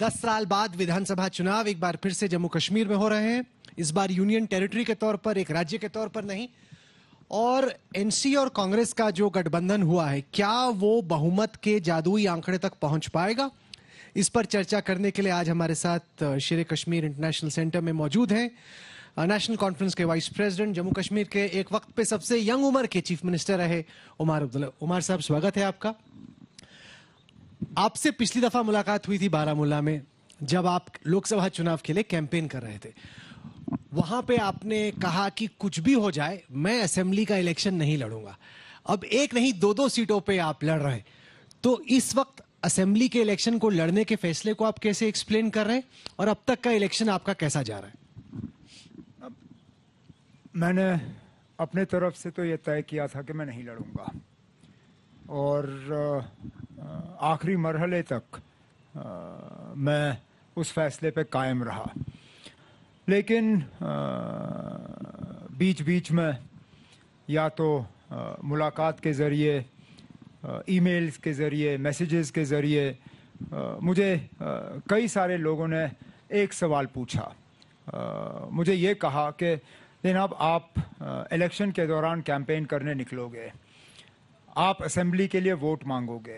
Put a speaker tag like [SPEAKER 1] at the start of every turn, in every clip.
[SPEAKER 1] दस साल बाद विधानसभा चुनाव एक बार फिर से जम्मू कश्मीर में हो रहे हैं इस बार यूनियन टेरिटरी के तौर पर एक राज्य के तौर पर नहीं और एनसी और कांग्रेस का जो गठबंधन हुआ है क्या वो बहुमत के जादुई आंकड़े तक पहुंच पाएगा इस पर चर्चा करने के लिए आज हमारे साथ शेर कश्मीर इंटरनेशनल सेंटर में मौजूद हैं नेशनल कॉन्फ्रेंस के वाइस प्रेसिडेंट जम्मू कश्मीर के एक वक्त पे सबसे यंग उम्र के चीफ मिनिस्टर रहे उमर अब्दुल्ला उमर साहब स्वागत है आपका आपसे पिछली दफा मुलाकात हुई थी बारामूला में जब आप लोकसभा चुनाव के लिए कैंपेन कर रहे थे वहां पे आपने कहा कि कुछ भी हो जाए मैं असेंबली का इलेक्शन नहीं लड़ूंगा अब एक नहीं दो दो सीटों पे आप लड़ रहे तो इस वक्त असेंबली के इलेक्शन को लड़ने के फैसले को आप कैसे एक्सप्लेन कर रहे हैं और अब तक का इलेक्शन आपका कैसा जा रहा है
[SPEAKER 2] मैंने अपने तरफ से तो यह तय किया था कि मैं नहीं लड़ूंगा और आखिरी मरहले तक मैं उस फैसले पे कायम रहा लेकिन बीच बीच में या तो मुलाकात के ज़रिए ईमेल्स के ज़रिए मैसेजेस के ज़रिए मुझे कई सारे लोगों ने एक सवाल पूछा आ, मुझे ये कहा कि जनाब आप इलेक्शन के दौरान कैंपेन करने निकलोगे आप असेंबली के लिए वोट मांगोगे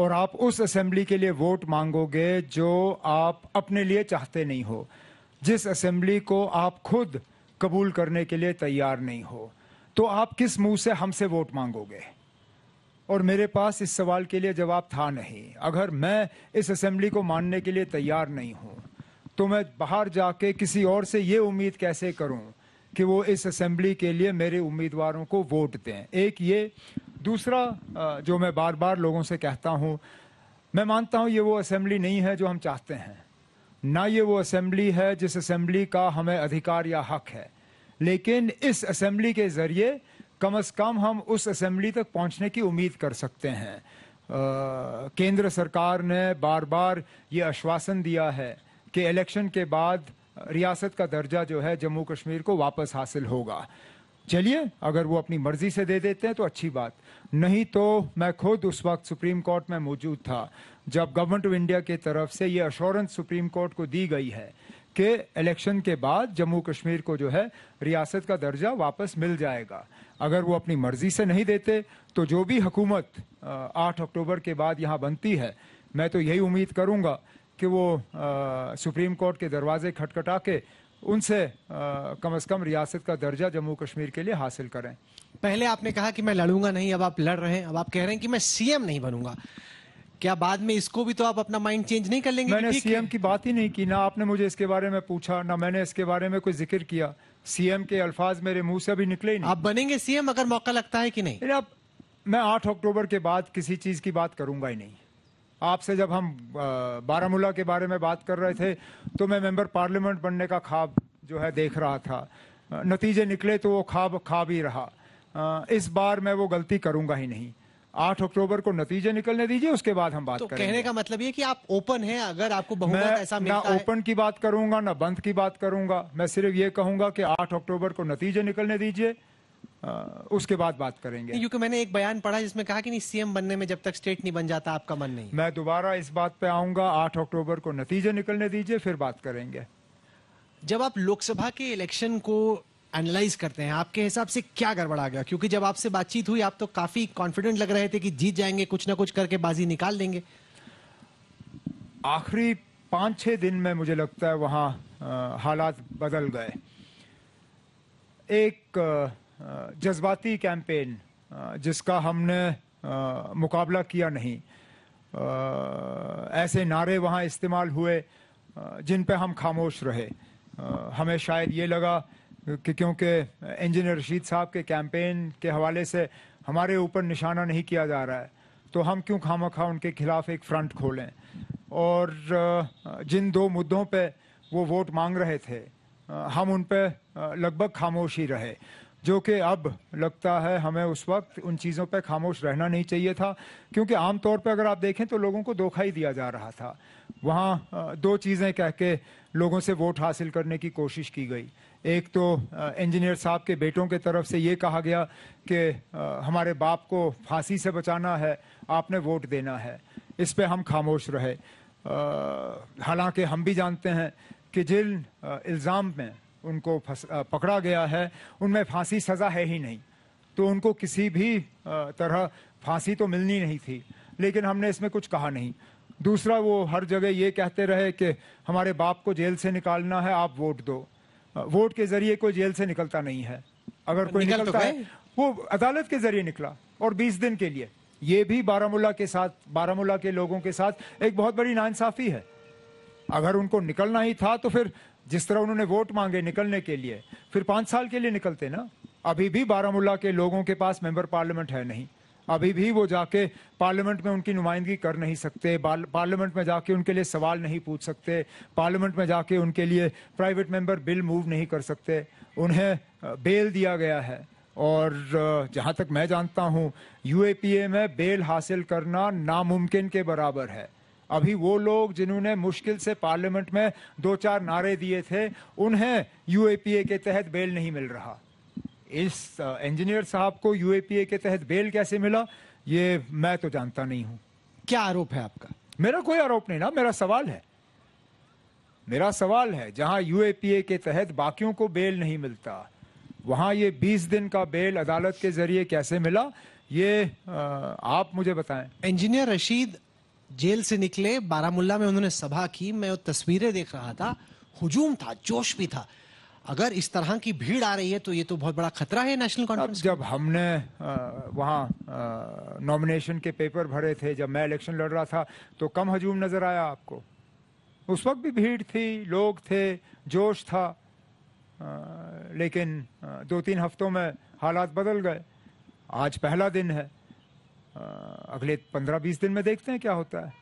[SPEAKER 2] और आप उस असेंबली के लिए वोट मांगोगे जो आप अपने लिए चाहते नहीं हो जिस असेंबली को आप खुद कबूल करने के लिए तैयार नहीं हो तो आप किस मुंह से हमसे वोट मांगोगे और मेरे पास इस सवाल के लिए जवाब था नहीं अगर मैं इस असेंबली को मानने के लिए तैयार नहीं हूँ तो मैं बाहर जाके किसी और से ये उम्मीद कैसे करूँ कि वो इस असेंबली के लिए मेरे उम्मीदवारों को वोट दें एक ये दूसरा जो मैं बार बार लोगों से कहता हूँ मैं मानता हूँ ये वो असेंबली नहीं है जो हम चाहते हैं ना ये वो असेंबली है जिस असेंबली का हमें अधिकार या हक है लेकिन इस असेंबली के ज़रिए कम अज़ कम हम उस असेंबली तक पहुंचने की उम्मीद कर सकते हैं आ, केंद्र सरकार ने बार बार ये आश्वासन दिया है कि इलेक्शन के बाद रियासत का दर्जा जो है जम्मू कश्मीर को वापस हासिल होगा चलिए अगर वो अपनी मर्जी से दे देते हैं तो अच्छी बात नहीं तो मैं खुद उस वक्त सुप्रीम कोर्ट में मौजूद था जब गवर्नमेंट ऑफ इंडिया की तरफ से ये अश्योरेंस सुप्रीम कोर्ट को दी गई है कि इलेक्शन के बाद जम्मू कश्मीर को जो है रियासत का दर्जा वापस मिल जाएगा अगर वो अपनी मर्जी से नहीं देते तो जो भी हुकूमत आठ अक्टूबर के बाद यहाँ बनती है मैं तो यही उम्मीद करूँगा कि वो आ, सुप्रीम कोर्ट के दरवाजे खटखटा के उनसे कम से कम रियासत का दर्जा जम्मू कश्मीर के लिए हासिल करें पहले आपने कहा कि मैं लड़ूंगा नहीं अब आप लड़
[SPEAKER 1] रहे हैं अब आप कह रहे हैं कि मैं सीएम नहीं बनूंगा क्या बाद में इसको भी तो आप अपना माइंड चेंज नहीं कर लेंगे मैंने सीएम
[SPEAKER 2] की बात ही नहीं की ना आपने मुझे इसके बारे में पूछा ना मैंने इसके बारे में कोई जिक्र किया सीएम के अल्फाज मेरे मुंह से अभी निकले नहीं आप बनेंगे सीएम अगर मौका लगता है कि नहीं अब मैं आठ अक्टूबर के बाद किसी चीज की बात करूंगा ही नहीं आपसे जब हम बारामूला के बारे में बात कर रहे थे तो मैं मेंबर पार्लियामेंट बनने का ख्वाब जो है देख रहा था नतीजे निकले तो वो ख्वाब ख्वाब ही रहा इस बार मैं वो गलती करूंगा ही नहीं आठ अक्टूबर को नतीजे निकलने दीजिए उसके बाद हम बात तो करेंगे। कहने
[SPEAKER 1] का मतलब ये कि आप ओपन हैं अगर आपको बहुमत ऐसा मिलता ना
[SPEAKER 2] ओपन की बात करूंगा ना बंद की बात करूंगा मैं सिर्फ ये कहूंगा कि आठ अक्टूबर को नतीजे निकलने दीजिए उसके बाद बात करेंगे
[SPEAKER 1] क्योंकि मैंने एक बयान पढ़ा
[SPEAKER 2] जिसमें कहा कि नहीं सीएम बनने में जब तक स्टेट नहीं बन जाता आपका मन नहीं मैं दोबारा इस बात पे आऊंगा आठ अक्टूबर को नतीजे निकलने दीजिए फिर बात करेंगे जब आप लोकसभा के इलेक्शन
[SPEAKER 1] को एनालाइज करते हैं आपके हिसाब से क्या गड़बड़ा गया क्योंकि जब आपसे बातचीत हुई आप तो काफी कॉन्फिडेंट लग रहे थे कि जीत जाएंगे कुछ ना कुछ करके बाजी निकाल देंगे आखिरी
[SPEAKER 2] पांच छह दिन में मुझे लगता है वहां हालात बदल गए एक आ, जज्बाती कैंपेन जिसका हमने मुकाबला किया नहीं ऐसे नारे वहाँ इस्तेमाल हुए जिन पे हम खामोश रहे हमें शायद ये लगा कि क्योंकि इंजीनियर रशीद साहब के कैंपेन के हवाले से हमारे ऊपर निशाना नहीं किया जा रहा है तो हम क्यों खामा खा उनके खिलाफ एक फ्रंट खोलें और जिन दो मुद्दों पे वो वोट मांग रहे थे हम उन पर लगभग खामोश ही रहे जो कि अब लगता है हमें उस वक्त उन चीज़ों पर खामोश रहना नहीं चाहिए था क्योंकि आम तौर पर अगर आप देखें तो लोगों को धोखा ही दिया जा रहा था वहाँ दो चीज़ें कह के लोगों से वोट हासिल करने की कोशिश की गई एक तो इंजीनियर साहब के बेटों के तरफ से ये कहा गया कि हमारे बाप को फांसी से बचाना है आपने वोट देना है इस पर हम खामोश रहे हालांकि हम भी जानते हैं कि जिन इल्ज़ाम में उनको फस, पकड़ा गया है उनमें फांसी सज़ा है ही नहीं तो उनको किसी भी तरह फांसी तो मिलनी नहीं थी लेकिन हमने इसमें कुछ कहा नहीं दूसरा वो हर जगह ये कहते रहे कि हमारे बाप को जेल से निकालना है आप वोट दो वोट के जरिए कोई जेल से निकलता नहीं है अगर कोई निकल तो निकलता तो है वो अदालत के जरिए निकला और 20 दिन के लिए ये भी बारामूला के साथ बारामूला के लोगों के साथ एक बहुत बड़ी नाइंसाफी है अगर उनको निकलना ही था तो फिर जिस तरह उन्होंने वोट मांगे निकलने के लिए फिर पाँच साल के लिए निकलते ना अभी भी बारामूला के लोगों के पास मेंबर पार्लियामेंट है नहीं अभी भी वो जाके पार्लियामेंट में उनकी नुमाइंदगी कर नहीं सकते पार्लियामेंट में जाके उनके लिए सवाल नहीं पूछ सकते पार्लियामेंट में जाके उनके लिए प्राइवेट मेंबर बिल मूव नहीं कर सकते उन्हें बेल दिया गया है और जहाँ तक मैं जानता हूँ यूएपीए में बेल हासिल करना नामुमकिन के बराबर है अभी वो लोग जिन्होंने मुश्किल से पार्लियामेंट में दो चार नारे दिए थे उन्हें यूएपीए के तहत बेल नहीं मिल रहा इस इंजीनियर साहब को यूएपीए के तहत बेल कैसे मिला ये मैं तो जानता नहीं हूं क्या आरोप है आपका मेरा कोई आरोप नहीं ना मेरा सवाल है मेरा सवाल है जहां यूएपीए के तहत बाकियों को बेल नहीं मिलता वहां ये 20 दिन का बेल अदालत के जरिए कैसे मिला ये आ, आप मुझे बताएं इंजीनियर रशीद जेल से निकले बारामुल्ला में उन्होंने सभा
[SPEAKER 1] की मैं वो तस्वीरें देख रहा था हुजूम था जोश भी था अगर इस तरह की
[SPEAKER 2] भीड़ आ रही है तो ये तो बहुत बड़ा खतरा है नेशनल कॉन्फ्रेंस जब हमने वहाँ नॉमिनेशन के पेपर भरे थे जब मैं इलेक्शन लड़ रहा था तो कम हजूम नजर आया आपको उस वक्त भी भीड़ थी लोग थे जोश था आ, लेकिन दो तीन हफ्तों में हालात बदल गए आज पहला दिन है अगले पंद्रह बीस दिन में देखते हैं क्या होता है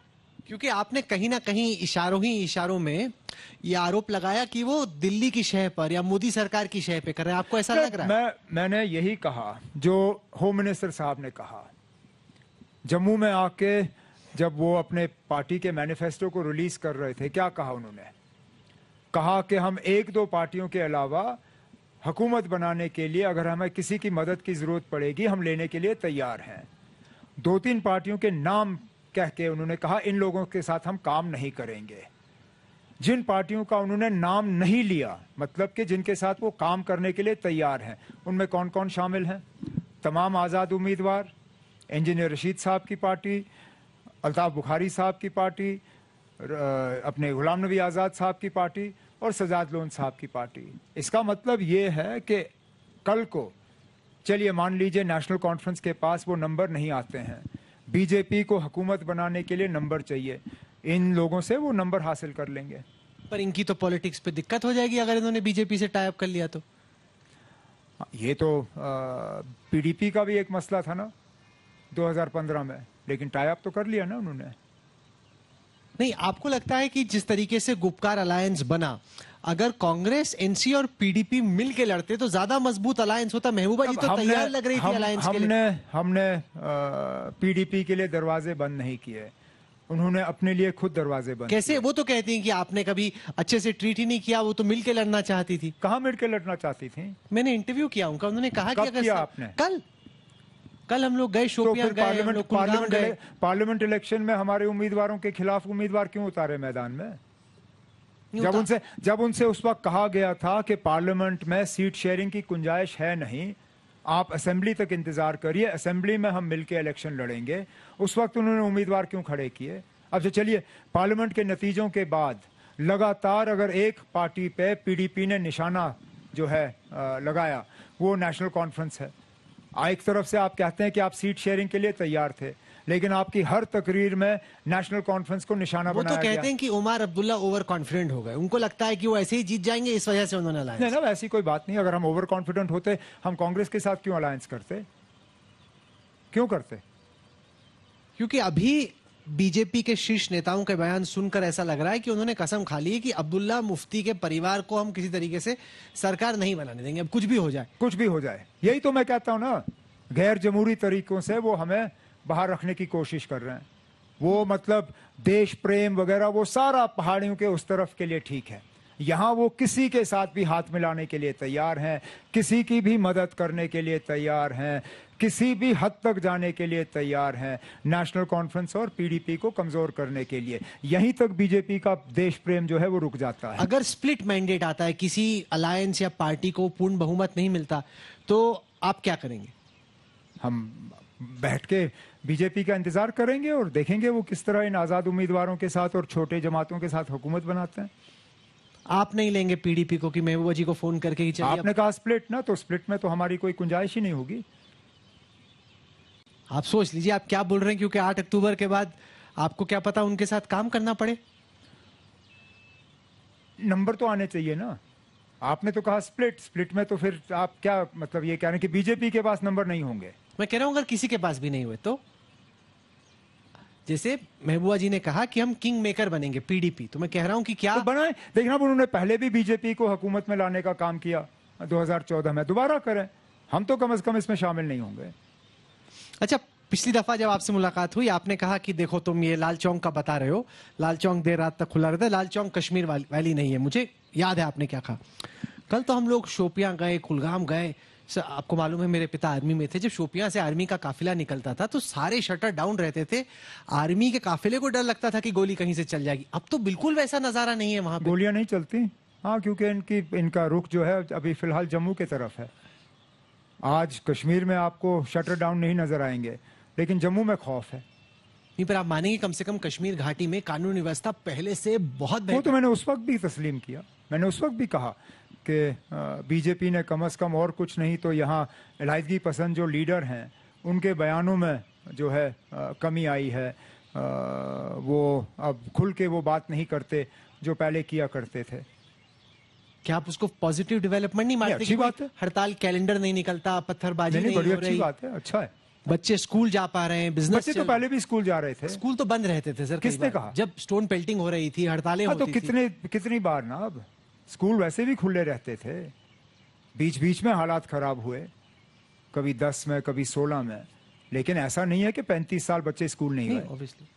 [SPEAKER 1] क्योंकि आपने कहीं ना कहीं इशारों ही इशारों में ये आरोप लगाया कि वो दिल्ली की शह पर या मोदी सरकार की शह
[SPEAKER 2] पे कर रहे हैं आपको ऐसा लग रहा है मैं मैंने यही कहा जो होम मिनिस्टर साहब ने कहा जम्मू में आके जब वो अपने पार्टी के मैनिफेस्टो को रिलीज कर रहे थे क्या कहा उन्होंने कहा कि हम एक दो पार्टियों के अलावा हुकूमत बनाने के लिए अगर हमें किसी की मदद की जरूरत पड़ेगी हम लेने के लिए तैयार हैं दो तीन पार्टियों के नाम कह के उन्होंने कहा इन लोगों के साथ हम काम नहीं करेंगे जिन पार्टियों का उन्होंने नाम नहीं लिया मतलब कि जिनके साथ वो काम करने के लिए तैयार हैं उनमें कौन कौन शामिल हैं तमाम आज़ाद उम्मीदवार इंजीनियर रशीद साहब की पार्टी अल्ताफ बुखारी साहब की पार्टी अपने गुलाम नबी आज़ाद साहब की पार्टी और सजाद लोन साहब की पार्टी इसका मतलब ये है कि कल को चलिए मान लीजिए नेशनल कॉन्फ्रेंस के पास वो नंबर नहीं आते हैं बीजेपी को हुकूमत बनाने के लिए नंबर चाहिए इन लोगों से वो नंबर हासिल कर लेंगे पर इनकी तो पॉलिटिक्स पे दिक्कत हो जाएगी अगर इन्होंने बीजेपी से टाइप कर लिया तो ये तो पीडीपी का भी एक मसला था ना 2015 में लेकिन टाइप तो कर लिया ना उन्होंने नहीं आपको लगता है
[SPEAKER 1] कि जिस तरीके से गुपकार अलायंस बना अगर कांग्रेस एनसी और पीडीपी मिल के लड़ते तो ज्यादा मजबूत अलायंस होता महबूबा जी तो तैयार लग रही थी अलायंस के लिए
[SPEAKER 2] हमने पीडीपी के लिए दरवाजे बंद नहीं किए उन्होंने अपने लिए खुद दरवाजे बंद कैसे वो तो कहती हैं कि आपने कभी अच्छे से ट्रीट ही नहीं किया वो तो मिलके लड़ना चाहती थी कहा मिलके लड़ना चाहती
[SPEAKER 1] थी मैंने इंटरव्यू किया उनका उन्होंने कहा कि अगर आपने कल कल हम लोग
[SPEAKER 2] गए शोपियां तो गए पार्लियामेंट इलेक्शन में हमारे उम्मीदवारों के खिलाफ उम्मीदवार क्यों उतारे मैदान में जब उनसे जब उनसे उस वक्त कहा गया था कि पार्लियामेंट में सीट शेयरिंग की गुंजाइश है नहीं आप असेंबली तक इंतजार करिए असेंबली में हम मिलकर इलेक्शन लड़ेंगे उस वक्त उन्होंने उम्मीदवार क्यों खड़े किए अब जो चलिए पार्लियामेंट के नतीजों के बाद लगातार अगर एक पार्टी पे पीडीपी ने निशाना जो है आ, लगाया वो नेशनल कॉन्फ्रेंस है एक तरफ से आप कहते हैं कि आप सीट शेयरिंग के लिए तैयार थे लेकिन आपकी हर तकरीर में नेशनल कॉन्फ्रेंस को निशाना वो तो बनाया तो कहते हैं कि उमर अब्दुल्ला ओवर कॉन्फिडेंट हो गए उनको लगता है कि वो ऐसे ही जीत जाएंगे इस वजह से उन्होंने अलायंस नहीं ना ऐसी कोई बात नहीं अगर हम ओवर कॉन्फिडेंट होते हम कांग्रेस के साथ क्यों अलायंस करते क्यों करते क्योंकि अभी बीजेपी के शीर्ष नेताओं के बयान सुनकर ऐसा लग रहा
[SPEAKER 1] है कि उन्होंने कसम खा ली है कि अब्दुल्ला मुफ्ती के परिवार को हम किसी तरीके से सरकार नहीं बनाने देंगे
[SPEAKER 2] अब कुछ भी हो जाए कुछ भी हो जाए यही तो मैं कहता हूं ना गैर जमहूरी तरीकों से वो हमें बाहर रखने की कोशिश कर रहे हैं वो मतलब देश प्रेम वगैरह वो सारा पहाड़ियों के उस तरफ के लिए ठीक है यहाँ वो किसी के साथ भी हाथ मिलाने के लिए तैयार हैं किसी की भी मदद करने के लिए तैयार हैं किसी भी हद तक जाने के लिए तैयार हैं नेशनल कॉन्फ्रेंस और पीडीपी को कमजोर करने के लिए यहीं तक बीजेपी का देश प्रेम जो है वो रुक जाता है अगर स्प्लिट
[SPEAKER 1] मैंडेट आता है किसी अलायंस या पार्टी को पूर्ण
[SPEAKER 2] बहुमत नहीं मिलता तो आप क्या करेंगे हम बैठ के बीजेपी का इंतजार करेंगे और देखेंगे वो किस तरह इन आजाद उम्मीदवारों के साथ और छोटे जमातों के साथ हुकूमत बनाते हैं आप नहीं लेंगे पीडीपी को कि महबूबा जी को फोन करके ही चाहिए आपने कहा स्प्लिट ना तो स्प्लिट में तो हमारी कोई गुंजाइश ही नहीं होगी आप सोच
[SPEAKER 1] लीजिए आप क्या बोल रहे हैं क्योंकि आठ अक्टूबर के बाद आपको क्या पता उनके साथ काम करना पड़े
[SPEAKER 2] नंबर तो आने चाहिए ना आपने तो कहा स्प्लिट स्प्लिट में तो फिर आप क्या मतलब ये कह रहे हैं कि बीजेपी के पास नंबर नहीं होंगे
[SPEAKER 1] मैं कह रहा हूं अगर किसी के पास भी नहीं हुए तो जैसे महबूबा जी ने कहा कि हम किंग मेकर बनेंगे पीडीपी तो
[SPEAKER 2] मैं कह रहा हूं कि क्या तो बनाए देखना उन्होंने पहले भी बीजेपी को हुकूमत में लाने का काम किया 2014 में दोबारा करें हम तो कम से कम इसमें शामिल नहीं होंगे अच्छा पिछली
[SPEAKER 1] दफा जब आपसे मुलाकात हुई आपने कहा कि देखो तुम ये लाल चौंक का बता रहे हो लाल चौंक देर रात तक खुला रहता है लाल चौंक कश्मीर वाली नहीं है मुझे याद है आपने क्या कहा कल तो हम लोग शोपिया गए कुलगाम गए आपको मालूम है मेरे पिता आर्मी में थे जब शोपिया से आर्मी का काफिला निकलता था तो सारे शटर डाउन रहते थे आर्मी के काफिले को डर लगता था कि गोली कहीं से चल जाएगी अब तो बिल्कुल
[SPEAKER 2] वैसा नजारा नहीं है वहां गोलियां नहीं चलती हाँ क्योंकि इनकी इनका रुख जो है अभी फिलहाल जम्मू की तरफ है आज कश्मीर में आपको शटर डाउन नहीं नजर आएंगे लेकिन जम्मू में खौफ है नहीं
[SPEAKER 1] पर आप मानेंगे कम से कम कश्मीर घाटी में कानून व्यवस्था पहले से
[SPEAKER 2] बहुत वो तो मैंने उस वक्त भी तस्लीम किया मैंने उस वक्त भी कहा कि बीजेपी ने कम से कम और कुछ नहीं तो यहाँ अलायदगी पसंद जो लीडर हैं उनके बयानों में जो है कमी आई है वो अब खुल के वो बात नहीं करते जो पहले किया करते थे क्या आप उसको पॉजिटिव डेवलपमेंट नहीं मानते अच्छी बात
[SPEAKER 1] है हड़ताल कैलेंडर नहीं निकलता पत्थरबाजी नहीं, नहीं, नहीं अच्छी बात है अच्छा है बच्चे स्कूल जा पा रहे हैं बिजनेस बच्चे तो पहले भी स्कूल जा रहे थे स्कूल तो बंद रहते थे सर किसने कहा जब स्टोन पेल्टिंग हो रही थी हड़तालें हाँ, तो कितने
[SPEAKER 2] कितनी बार ना अब स्कूल वैसे भी खुले रहते थे बीच बीच में हालात खराब हुए कभी दस में कभी सोलह में लेकिन ऐसा नहीं है कि पैंतीस साल बच्चे स्कूल नहीं, गए ऑब्वियसली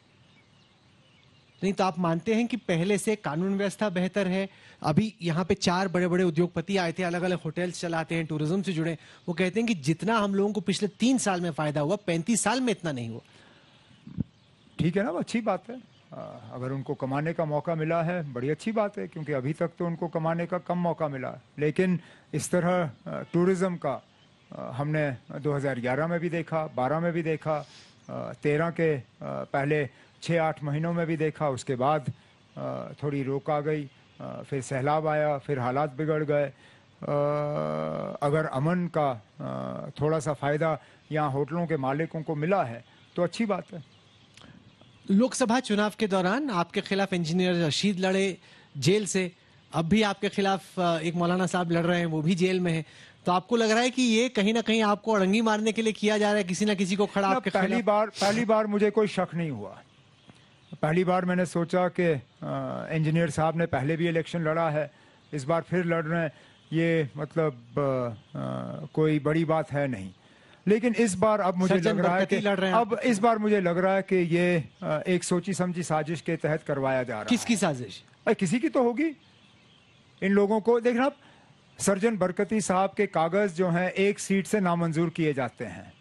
[SPEAKER 2] नहीं तो आप मानते हैं कि पहले
[SPEAKER 1] से कानून व्यवस्था बेहतर है अभी यहाँ पे चार बड़े बड़े उद्योगपति आए थे अलग अलग होटल्स चलाते हैं टूरिज्म से जुड़े वो कहते हैं कि जितना हम लोगों को पिछले तीन साल में फायदा हुआ पैंतीस साल में इतना
[SPEAKER 2] नहीं हुआ ठीक है ना अच्छी बात है अगर उनको कमाने का मौका मिला है बड़ी अच्छी बात है क्योंकि अभी तक तो उनको कमाने का कम मौका मिला लेकिन इस तरह टूरिज़्म का हमने 2011 में भी देखा 12 में भी देखा 13 के पहले 6-8 महीनों में भी देखा उसके बाद थोड़ी रोक आ गई फिर सैलाब आया फिर हालात बिगड़ गए अगर अमन का थोड़ा सा फ़ायदा यहाँ होटलों के मालिकों को मिला है तो अच्छी बात है
[SPEAKER 1] लोकसभा चुनाव के दौरान आपके खिलाफ इंजीनियर रशीद लड़े जेल से अब भी आपके खिलाफ एक मौलाना साहब लड़ रहे हैं वो भी जेल में है तो आपको लग रहा है कि ये कहीं ना कहीं आपको अड़ंगी मारने के लिए किया जा रहा है किसी ना किसी को खड़ा आपके पहली खिलाफ... बार पहली
[SPEAKER 2] बार मुझे कोई शक नहीं हुआ पहली बार मैंने सोचा कि इंजीनियर साहब ने पहले भी इलेक्शन लड़ा है इस बार फिर लड़ रहे हैं ये मतलब आ, आ, कोई बड़ी बात है नहीं लेकिन इस बार अब मुझे लग रहा है कि अब इस बार मुझे लग रहा है कि ये एक सोची समझी साजिश के तहत करवाया जा रहा है किसकी साजिश किसी की तो होगी इन लोगों को देखना सर्जन बरकती साहब के कागज जो हैं एक सीट से नामंजूर किए जाते हैं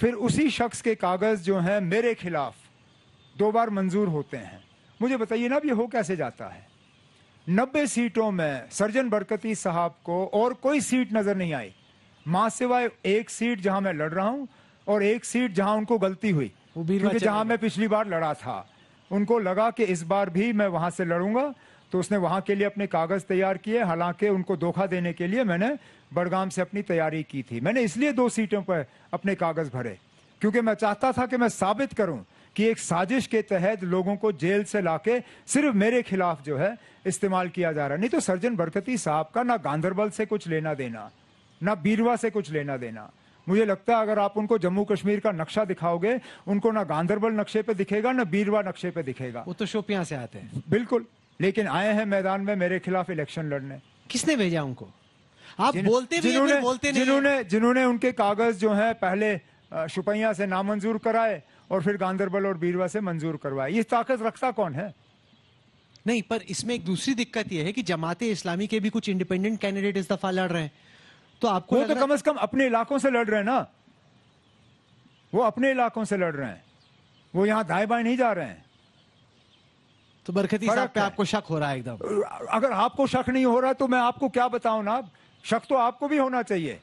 [SPEAKER 2] फिर उसी शख्स के कागज जो हैं मेरे खिलाफ दो बार मंजूर होते हैं मुझे बताइए ना अब ये हो कैसे जाता है नब्बे सीटों में सर्जन बरकती साहब को और कोई सीट नजर नहीं आई माँ सिवाय एक सीट जहां मैं लड़ रहा हूँ और एक सीट जहां उनको गलती हुई क्योंकि जहां मैं पिछली बार लड़ा था उनको लगा कि इस बार भी मैं वहां से लड़ूंगा तो उसने वहां के लिए अपने कागज तैयार किए हालांकि उनको धोखा देने के लिए मैंने बड़गाम से अपनी तैयारी की थी मैंने इसलिए दो सीटों पर अपने कागज भरे क्योंकि मैं चाहता था कि मैं साबित करूं कि एक साजिश के तहत लोगों को जेल से लाके सिर्फ मेरे खिलाफ जो है इस्तेमाल किया जा रहा नहीं तो सर्जन बरकती साहब का ना गांधरबल से कुछ लेना देना ना बीरवा से कुछ लेना देना मुझे लगता है अगर आप उनको जम्मू कश्मीर का नक्शा दिखाओगे उनको ना गांधरबल नक्शे पे दिखेगा ना बीरवा नक्शे पे दिखेगा वो तो शोपिया से आते हैं बिल्कुल लेकिन आए हैं मैदान में मेरे खिलाफ इलेक्शन लड़ने किसने भेजा उनको आप जिन, बोलते जिन्होंने बोलते जिन्होंने जिन्होंने उनके कागज जो है पहले शुपैया से नामंजूर कराए और फिर गांधरबल और बीरवा से मंजूर करवाए ये ताकत रखता कौन है
[SPEAKER 1] नहीं पर इसमें एक दूसरी दिक्कत यह है कि जमाते इस्लामी के भी कुछ इंडिपेंडेंट कैंडिडेट इस दफा लड़ रहे हैं
[SPEAKER 2] तो आपको वो तो कम से कम अपने इलाकों से लड़ रहे हैं ना वो अपने इलाकों से लड़ रहे हैं वो यहां दाएं बाएं नहीं जा रहे हैं तो बरकती साहब पे आपको
[SPEAKER 1] शक हो रहा है एकदम
[SPEAKER 2] अगर आपको शक नहीं हो रहा तो मैं आपको क्या बताऊं ना शक तो आपको भी होना चाहिए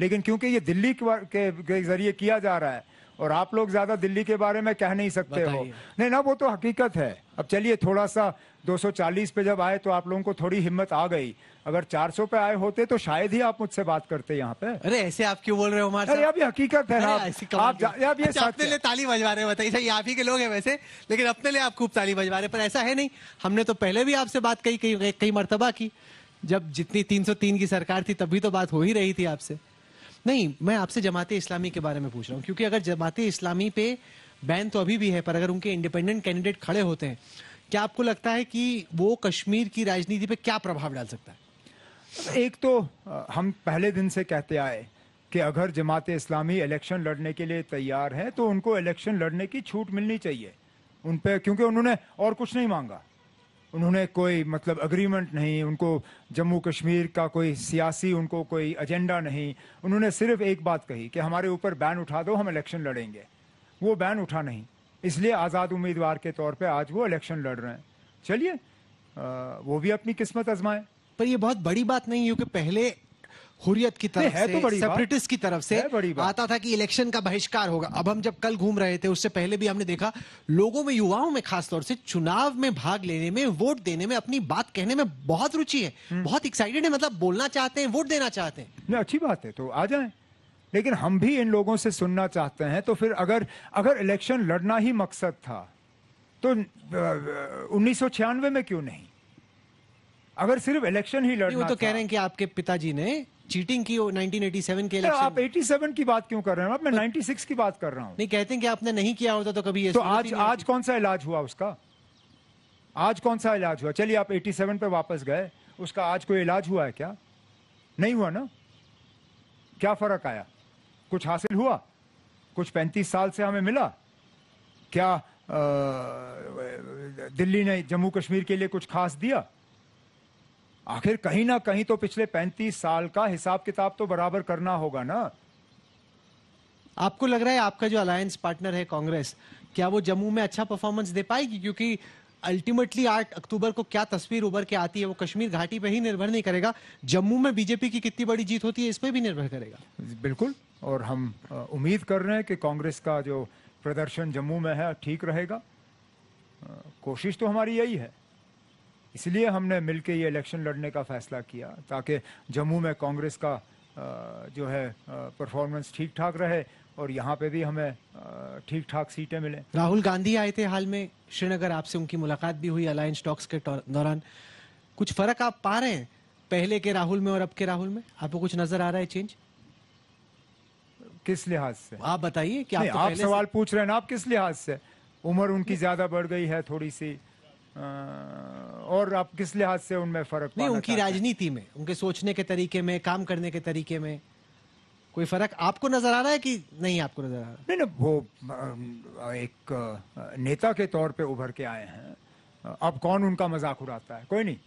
[SPEAKER 2] लेकिन क्योंकि ये दिल्ली के जरिए किया जा रहा है और आप लोग ज्यादा दिल्ली के बारे में कह नहीं सकते हो नहीं ना वो तो हकीकत है अब चलिए थोड़ा सा 240 पे जब आए तो आप लोगों को थोड़ी हिम्मत आ गई अगर 400 पे आए होते तो शायद ही आप मुझसे बात करते यहाँ पे
[SPEAKER 1] अरे ऐसे आप क्यों बोल रहे हो हमारे अरे अब हकीकत है आप, आप, आप ये अच्छा, अपने लिए ताली बजवा रहे हो बताइए सही आप ही के लोग हैं वैसे लेकिन अपने लिए आप खूब ताली बजवा रहे पर ऐसा है नहीं हमने तो पहले भी आपसे बात कही कई मरतबा की जब जितनी तीन की सरकार थी तभी तो बात हो ही रही थी आपसे नहीं मैं आपसे जमात इस्लामी के बारे में पूछ रहा हूँ क्योंकि अगर जमात इस्लामी पे बैन तो अभी भी है पर अगर उनके इंडिपेंडेंट कैंडिडेट खड़े होते हैं क्या आपको लगता है कि
[SPEAKER 2] वो कश्मीर की राजनीति पर क्या प्रभाव डाल सकता है एक तो हम पहले दिन से कहते आए कि अगर जमात इस्लामी इलेक्शन लड़ने के लिए तैयार है तो उनको इलेक्शन लड़ने की छूट मिलनी चाहिए उन पर क्योंकि उन्होंने और कुछ नहीं मांगा उन्होंने कोई मतलब अग्रीमेंट नहीं उनको जम्मू कश्मीर का कोई सियासी उनको कोई एजेंडा नहीं उन्होंने सिर्फ एक बात कही कि हमारे ऊपर बैन उठा दो हम इलेक्शन लड़ेंगे वो बैन उठा नहीं इसलिए आज़ाद उम्मीदवार के तौर पे आज वो इलेक्शन लड़ रहे हैं चलिए वो भी अपनी किस्मत आजमाए पर ये बहुत बड़ी बात नहीं क्योंकि पहले हुरियत की तरफ है से, तो बड़ी की तरफ से बड़ी
[SPEAKER 1] आता था कि इलेक्शन का बहिष्कार होगा अब हम जब कल घूम रहे थे उससे पहले भी हमने देखा लोगों में युवाओं में खासतौर से चुनाव में भाग लेने में वोट
[SPEAKER 2] देने में अपनी बात कहने में बहुत रुचि है हम्म। बहुत एक्साइटेड है मतलब बोलना चाहते हैं वोट देना चाहते हैं अच्छी बात है तो आ जाए लेकिन हम भी इन लोगों से सुनना चाहते हैं तो फिर अगर अगर इलेक्शन लड़ना ही मकसद था तो उन्नीस में क्यों नहीं अगर सिर्फ इलेक्शन ही लड़ना वो तो कह रहे हैं कि आपके पिताजी ने चीटिंग
[SPEAKER 1] की 1987 के इलेक्शन आप
[SPEAKER 2] 87 की बात क्यों कर रहे हैं मैं 96 तो की बात कर रहा हूं नहीं कहते हैं कि आपने नहीं किया होता तो कभी तो आज आज कौन सा इलाज हुआ उसका आज कौन सा इलाज हुआ चलिए आप 87 पे वापस गए उसका आज कोई इलाज हुआ है क्या नहीं हुआ ना क्या फर्क आया कुछ हासिल हुआ कुछ पैंतीस साल से हमें मिला क्या आ, दिल्ली ने जम्मू कश्मीर के लिए कुछ खास दिया आखिर कहीं ना कहीं तो पिछले पैंतीस साल का हिसाब किताब तो बराबर करना होगा ना आपको लग रहा है आपका जो अलायंस पार्टनर है
[SPEAKER 1] कांग्रेस क्या वो जम्मू में अच्छा परफॉर्मेंस दे पाएगी क्योंकि अल्टीमेटली आठ अक्टूबर को क्या तस्वीर उभर के आती है वो कश्मीर घाटी पे ही निर्भर नहीं करेगा जम्मू में बीजेपी की कितनी बड़ी जीत होती है
[SPEAKER 2] इस पर भी निर्भर करेगा बिल्कुल और हम उम्मीद कर रहे हैं कि कांग्रेस का जो प्रदर्शन जम्मू में है ठीक रहेगा कोशिश तो हमारी यही है इसलिए हमने मिलकर ये इलेक्शन लड़ने का फैसला किया ताकि जम्मू में कांग्रेस का जो है परफॉर्मेंस ठीक ठाक रहे और यहाँ पे भी हमें ठीक ठाक सीटें मिले
[SPEAKER 1] राहुल गांधी आए थे हाल में श्रीनगर आपसे उनकी मुलाकात भी हुई अलायंस टॉक्स के दौरान कुछ फर्क आप पा रहे हैं पहले के राहुल में और अब के राहुल में आपको कुछ नजर आ
[SPEAKER 2] रहा है चेंज किस लिहाज से आप बताइए क्या आप, तो आप सवाल से... पूछ रहे हैं आप किस लिहाज से उम्र उनकी ज्यादा बढ़ गई है थोड़ी सी आ, और आप किस लिहाज से उनमें फर्क नहीं उनकी राजनीति में उनके सोचने के तरीके में काम करने के तरीके में कोई फर्क आपको नजर आ रहा है कि नहीं आपको नजर आ रहा नहीं ना वो एक नेता के तौर पे उभर के आए हैं अब कौन उनका मजाक उड़ाता है कोई नहीं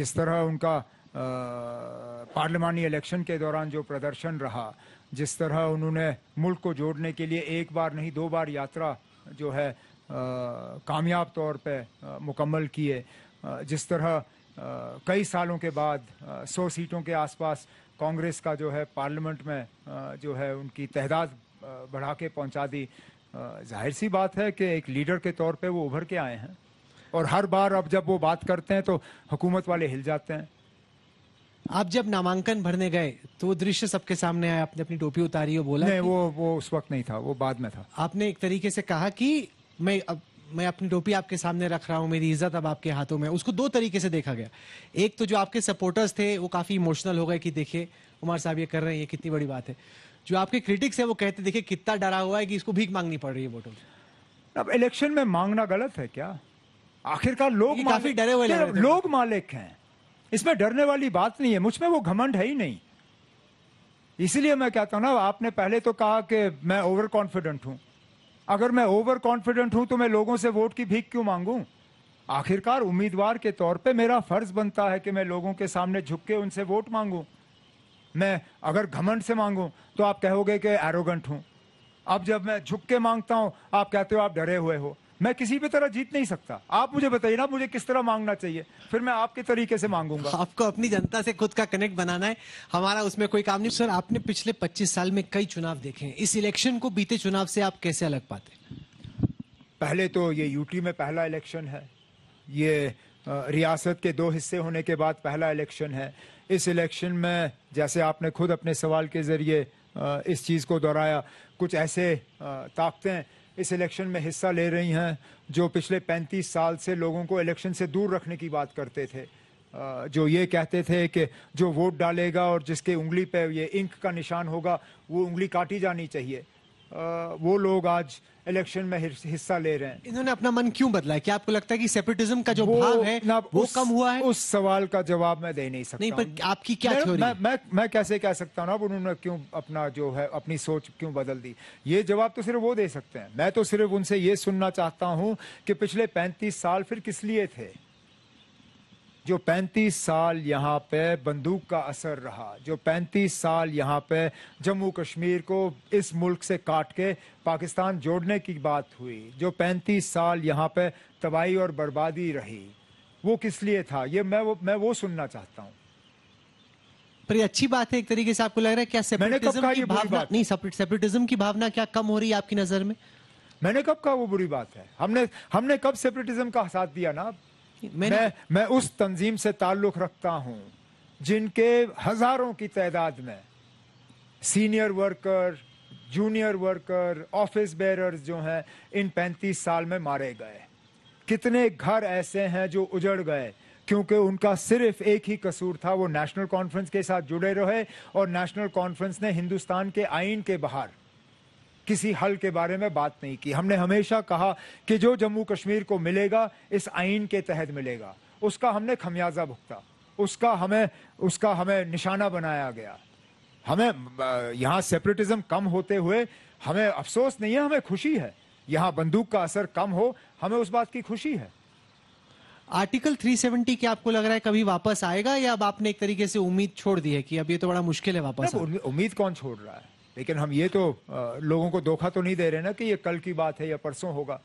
[SPEAKER 2] जिस तरह उनका पार्लियामानी इलेक्शन के दौरान जो प्रदर्शन रहा जिस तरह उन्होंने मुल्क को जोड़ने के लिए एक बार नहीं दो बार यात्रा जो है कामयाब तौर पर मुकम्मल किए जिस तरह कई सालों के बाद सौ सीटों के आसपास कांग्रेस का जो है पार्लियामेंट में जो है उनकी तहदाद बढ़ा के पहुँचा दी जाहिर सी बात है कि एक लीडर के तौर पे वो उभर के आए हैं और हर बार अब जब वो बात करते हैं तो हुकूमत वाले हिल जाते हैं आप जब नामांकन भरने गए तो वो दृश्य सबके सामने आया आपने अपनी टोपी उतारी और बोला नहीं वो वो उस वक्त नहीं था वो बाद में था
[SPEAKER 1] आपने एक तरीके से कहा कि मैं अब मैं अपनी टोपी आपके सामने रख रहा हूँ मेरी इज्जत अब आपके हाथों में उसको दो तरीके से देखा गया एक तो जो आपके सपोर्टर्स थे वो काफ़ी इमोशनल हो गए कि देखिए उमर साहब ये कर रहे हैं ये कितनी बड़ी बात है जो आपके क्रिटिक्स है वो कहते देखिए कितना डरा हुआ है कि इसको भीख
[SPEAKER 2] मांगनी पड़ रही है वोटों अब इलेक्शन में मांगना गलत है क्या आखिरकार लोग काफी डरे हुए लोग मालिक हैं इसमें डरने वाली बात नहीं है मुझ में वो घमंड है ही नहीं इसलिए मैं कहता हूं ना आपने पहले तो कहा कि मैं ओवर कॉन्फिडेंट हूं अगर मैं ओवर कॉन्फिडेंट हूं तो मैं लोगों से वोट की भीख क्यों मांगू आखिरकार उम्मीदवार के तौर पे मेरा फर्ज बनता है कि मैं लोगों के सामने झुक के उनसे वोट मांगू मैं अगर घमंड से मांगू तो आप कहोगे कि एरोगेंट हूं अब जब मैं झुक के मांगता हूं आप कहते हो आप डरे हुए हो मैं किसी भी तरह जीत नहीं सकता आप मुझे बताइए ना मुझे किस तरह मांगना चाहिए फिर मैं आपके तरीके से मांगूंगा आपको अपनी जनता से खुद का कनेक्ट बनाना है हमारा
[SPEAKER 1] उसमें कोई काम नहीं सर आपने पिछले 25 साल में कई चुनाव देखे हैं इस इलेक्शन को बीते चुनाव से आप कैसे
[SPEAKER 2] अलग पाते पहले तो ये यूटी में पहला इलेक्शन है ये रियासत के दो हिस्से होने के बाद पहला इलेक्शन है इस इलेक्शन में जैसे आपने खुद अपने सवाल के जरिए इस चीज़ को दोहराया कुछ ऐसे ताकतें इस इलेक्शन में हिस्सा ले रही हैं जो पिछले 35 साल से लोगों को इलेक्शन से दूर रखने की बात करते थे जो ये कहते थे कि जो वोट डालेगा और जिसके उंगली पे ये इंक का निशान होगा वो उंगली काटी जानी चाहिए वो लोग आज इलेक्शन में हिस्सा ले रहे हैं इन्होंने अपना मन क्यों बदला है क्या आपको लगता है कि सेपरेटिज्म का जो भाव है वो उस, कम हुआ है उस सवाल का जवाब मैं दे नहीं सकता नहीं पर आपकी क्या मैं, मैं, मैं मैं कैसे कह सकता हूँ उन्होंने क्यों अपना जो है अपनी सोच क्यों बदल दी ये जवाब तो सिर्फ वो दे सकते हैं मैं तो सिर्फ उनसे ये सुनना चाहता हूँ कि पिछले पैंतीस साल फिर किस लिए थे जो 35 साल यहाँ पे बंदूक का असर रहा जो 35 साल यहाँ पे जम्मू कश्मीर को इस मुल्क से काट के पाकिस्तान जोड़ने की बात हुई जो 35 साल यहाँ पे तबाही और बर्बादी रही वो किस लिए था ये मैं वो मैं वो सुनना चाहता हूँ पर ये अच्छी बात है एक तरीके से आपको लग रहा है क्या सेपरेटिज्म की भावना नहीं सेपरेटिज्म की भावना क्या कम हो रही है आपकी नजर में मैंने कब कहा वो बुरी बात है हमने हमने कब सेपरेटिज्म का साथ दिया ना मैं मैं उस तंजीम से ताल्लुक़ रखता हूँ जिनके हज़ारों की तादाद में senior worker junior worker office bearers जो हैं इन पैंतीस साल में मारे गए कितने घर ऐसे हैं जो उजड़ गए क्योंकि उनका सिर्फ एक ही कसूर था वो नेशनल कॉन्फ्रेंस के साथ जुड़े रहे और नेशनल कॉन्फ्रेंस ने हिंदुस्तान के आइन के बाहर किसी हल के बारे में बात नहीं की हमने हमेशा कहा कि जो जम्मू कश्मीर को मिलेगा इस आइन के तहत मिलेगा उसका हमने खमियाजा भुगता उसका हमें उसका हमें निशाना बनाया गया हमें यहाँ सेपरेटिज्म कम होते हुए हमें अफसोस नहीं है हमें खुशी है यहाँ बंदूक का असर कम हो हमें उस बात की खुशी है आर्टिकल 370 क्या आपको लग रहा है कभी वापस आएगा या अब आपने एक तरीके से उम्मीद छोड़ दी है कि अब ये तो बड़ा मुश्किल है वापस उम्मीद कौन छोड़ रहा है लेकिन हम ये तो लोगों को धोखा तो नहीं दे रहे ना कि ये कल की बात है या परसों होगा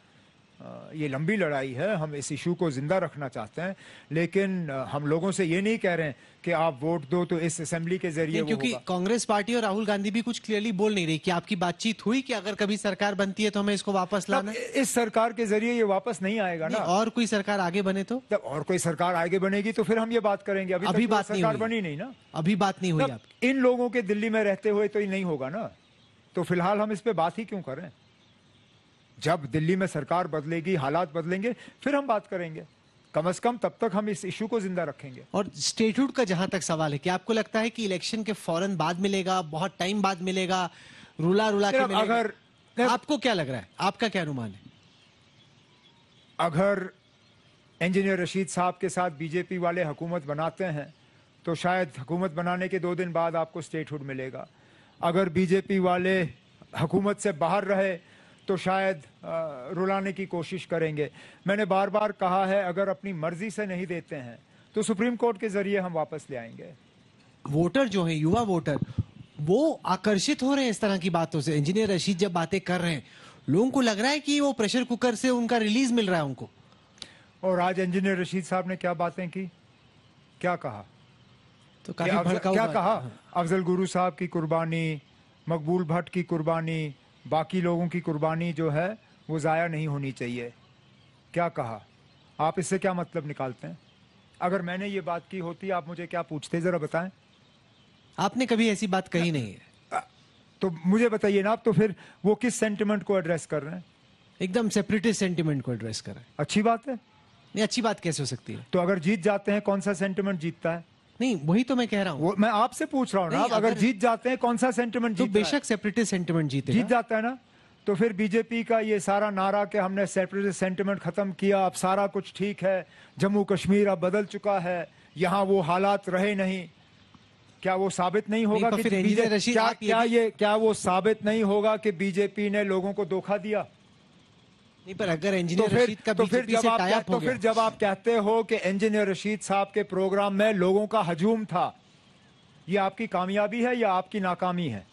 [SPEAKER 2] ये लंबी लड़ाई है हम इस इशू को ज़िंदा रखना चाहते हैं लेकिन हम लोगों से ये नहीं कह रहे हैं कि आप वोट दो तो इस असेंबली के जरिए क्योंकि कांग्रेस पार्टी और राहुल गांधी भी कुछ क्लियरली बोल नहीं रही कि आपकी बातचीत हुई कि अगर कभी सरकार बनती है तो हमें इसको वापस लाना इस सरकार के जरिए ये वापस नहीं आएगा ना और कोई सरकार आगे बने तो और कोई सरकार आगे बनेगी तो फिर हम ये बात करेंगे अभी अभी तो बात सरकार बनी नहीं ना अभी बात नहीं हुई इन लोगों के दिल्ली में रहते हुए तो नहीं होगा ना तो फिलहाल हम इस पर बात ही क्यों कर रहे हैं जब दिल्ली में सरकार बदलेगी हालात बदलेंगे फिर हम बात करेंगे कम से कम तब तक हम इस इश्यू को जिंदा रखेंगे
[SPEAKER 1] और स्टेटहुड का जहां तक सवाल है कि आपको लगता है कि इलेक्शन के फौरन बाद मिलेगा बहुत टाइम बाद मिलेगा रुला रुला के मिलेगा। अगर आपको क्या लग
[SPEAKER 2] रहा है आपका क्या अनुमान है अगर इंजीनियर रशीद साहब के साथ बीजेपी वाले हुकूमत बनाते हैं तो शायद हुकूमत बनाने के दो दिन बाद आपको स्टेटहुड मिलेगा अगर बीजेपी वाले हुकूमत से बाहर रहे तो शायद रुलाने की कोशिश करेंगे मैंने बार बार कहा है अगर अपनी मर्जी से नहीं देते हैं तो सुप्रीम कोर्ट के जरिए हम वापस ले आएंगे
[SPEAKER 1] वोटर जो है युवा वोटर वो आकर्षित हो रहे हैं इस तरह की बातों से इंजीनियर रशीद जब बातें कर रहे हैं लोगों को लग रहा है कि वो प्रेशर कुकर से उनका रिलीज मिल रहा है उनको
[SPEAKER 2] और आज इंजीनियर रशीद साहब ने क्या बातें की क्या कहा तो काफी क्या, क्या कहा अफजल गुरु साहब की कुर्बानी मकबूल भट्ट की कुर्बानी बाकी लोगों की कुर्बानी जो है वो ज़ाया नहीं होनी चाहिए क्या कहा आप इससे क्या मतलब निकालते हैं अगर मैंने ये बात की होती आप मुझे क्या पूछते ज़रा बताएं आपने कभी ऐसी बात कही नहीं है तो मुझे बताइए ना आप तो फिर वो किस सेंटिमेंट को एड्रेस कर रहे हैं एकदम सेपरेटिस्ट सेंटिमेंट को एड्रेस कर रहे हैं अच्छी बात है नहीं अच्छी बात कैसे हो सकती है तो अगर जीत जाते हैं कौन सा सेंटिमेंट जीतता है नहीं वही तो मैं कह रहा हूँ मैं आपसे पूछ रहा हूँ ना अगर, अगर जीत जाते हैं कौन सा सेंटिमेंट तो बेशक सेपरेटिस्ट सेंटिमेंट जीते जीत जाता है ना तो फिर बीजेपी का ये सारा नारा कि हमने सेपरेटिस्ट सेंटिमेंट खत्म किया अब सारा कुछ ठीक है जम्मू कश्मीर अब बदल चुका है यहाँ वो हालात रहे नहीं क्या वो साबित नहीं होगा कि बीजेपी क्या, क्या ये क्या वो साबित नहीं होगा कि बीजेपी ने लोगों को धोखा दिया नहीं पर अगर इंजीनियर तो रशीद का तो फिर जब आप तो फिर जब आप कहते हो कि इंजीनियर रशीद साहब के प्रोग्राम में लोगों का हजूम था ये आपकी कामयाबी है या आपकी नाकामी है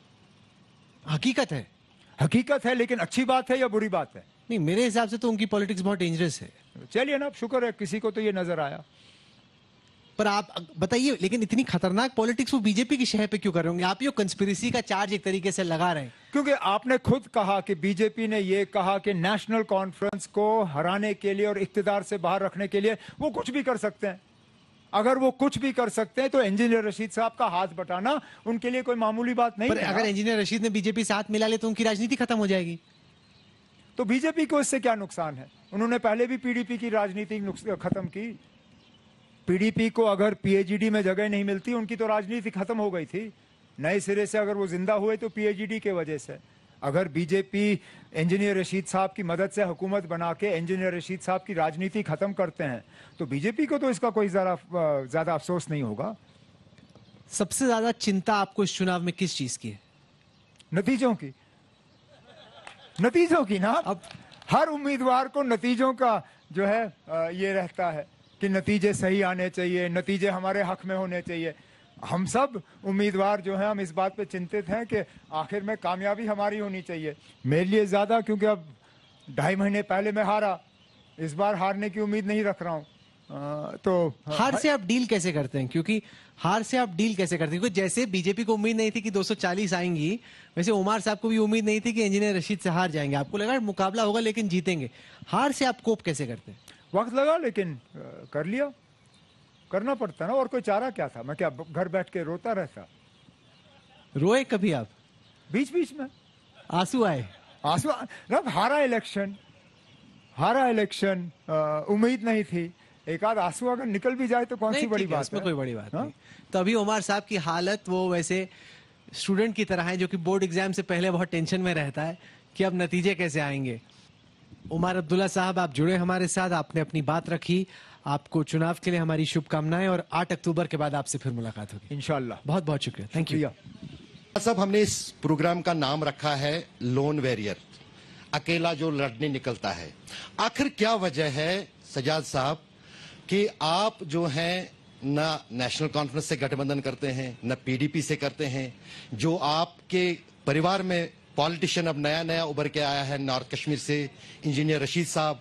[SPEAKER 2] हकीकत है हकीकत है लेकिन अच्छी बात है या बुरी बात है नहीं मेरे हिसाब से तो उनकी पॉलिटिक्स बहुत डेंजरस है चलिए ना शुक्र है किसी को तो ये
[SPEAKER 1] नजर आया पर आप बताइए लेकिन इतनी खतरनाक पॉलिटिक्स वो बीजेपी की शहर पे क्यों
[SPEAKER 2] कर रहे होंगे आप ये कंस्पिरेसी का चार्ज एक तरीके से लगा रहे हैं क्योंकि आपने खुद कहा कि बीजेपी ने ये कहा कि नेशनल कॉन्फ्रेंस को हराने के लिए और इकतदार से बाहर रखने के लिए वो कुछ भी कर सकते हैं अगर वो कुछ भी कर सकते हैं तो इंजीनियर रशीद साहब का हाथ बटाना उनके लिए कोई मामूली बात नहीं पर अगर इंजीनियर रशीद ने बीजेपी साथ मिला ले तो उनकी राजनीति खत्म हो जाएगी तो बीजेपी को इससे क्या नुकसान है उन्होंने पहले भी पीडीपी की राजनीति खत्म की पीडीपी को अगर पीएचडी में जगह नहीं मिलती उनकी तो राजनीति खत्म हो गई थी नए सिरे से अगर वो जिंदा हुए तो पीएचडी के वजह से अगर बीजेपी इंजीनियर रशीद साहब की मदद से हुकूमत बना के इंजीनियर रशीद साहब की राजनीति खत्म करते हैं तो बीजेपी को तो इसका कोई ज़्यादा ज़्यादा अफसोस नहीं होगा सबसे ज़्यादा चिंता आपको इस चुनाव में किस चीज़ की है नतीजों की नतीजों की ना अब हर उम्मीदवार को नतीजों का जो है ये रहता है कि नतीजे सही आने चाहिए नतीजे हमारे हक में होने चाहिए हम सब उम्मीदवार जो हैं हम इस बात पे चिंतित हैं कि आखिर में कामयाबी हमारी होनी चाहिए मेरे लिए ज़्यादा क्योंकि अब ढाई महीने पहले मैं हारा इस बार हारने की उम्मीद नहीं रख रहा हूँ तो हाँ, हार से हाँ। आप डील कैसे करते हैं क्योंकि हार से आप डील कैसे करते हैं क्योंकि जैसे बीजेपी को
[SPEAKER 1] उम्मीद नहीं थी कि 240 आएंगी वैसे उमर साहब को भी उम्मीद नहीं थी कि इंजीनियर रशीद से हार जाएंगे आपको लगा
[SPEAKER 2] मुकाबला होगा लेकिन जीतेंगे हार से आप कोप कैसे करते हैं वक्त लगा लेकिन कर लिया करना पड़ता ना और कोई चारा क्या था मैं क्या घर बैठ के रोता रहता रोए कभी आप बीच बीच में आंसू आए आंसू रब हारा इलेक्शन हारा इलेक्शन उम्मीद नहीं थी एक आध आंसू अगर निकल भी जाए तो कौन सी बड़ी बात है कोई बड़ी बात हाँ? नहीं तो अभी उमर साहब की हालत वो वैसे
[SPEAKER 1] स्टूडेंट की तरह है जो कि बोर्ड एग्जाम से पहले बहुत टेंशन में रहता है कि अब नतीजे कैसे आएंगे उमर अब्दुल्ला साहब आप जुड़े हमारे साथ आपने अपनी बात रखी आपको चुनाव के लिए हमारी शुभकामनाएं और 8 अक्टूबर के बाद आपसे फिर मुलाकात होगी इनशाला बहुत बहुत शुक्रिया थैंक यू
[SPEAKER 3] सब हमने इस प्रोग्राम का नाम रखा है लोन वेरियर अकेला जो लड़ने निकलता है आखिर क्या वजह है सजाद साहब कि आप जो हैं ना नेशनल कॉन्फ्रेंस से गठबंधन करते हैं ना पीडीपी से करते हैं जो आपके परिवार में पॉलिटिशियन अब नया नया उभर के आया है नॉर्थ कश्मीर से इंजीनियर रशीद साहब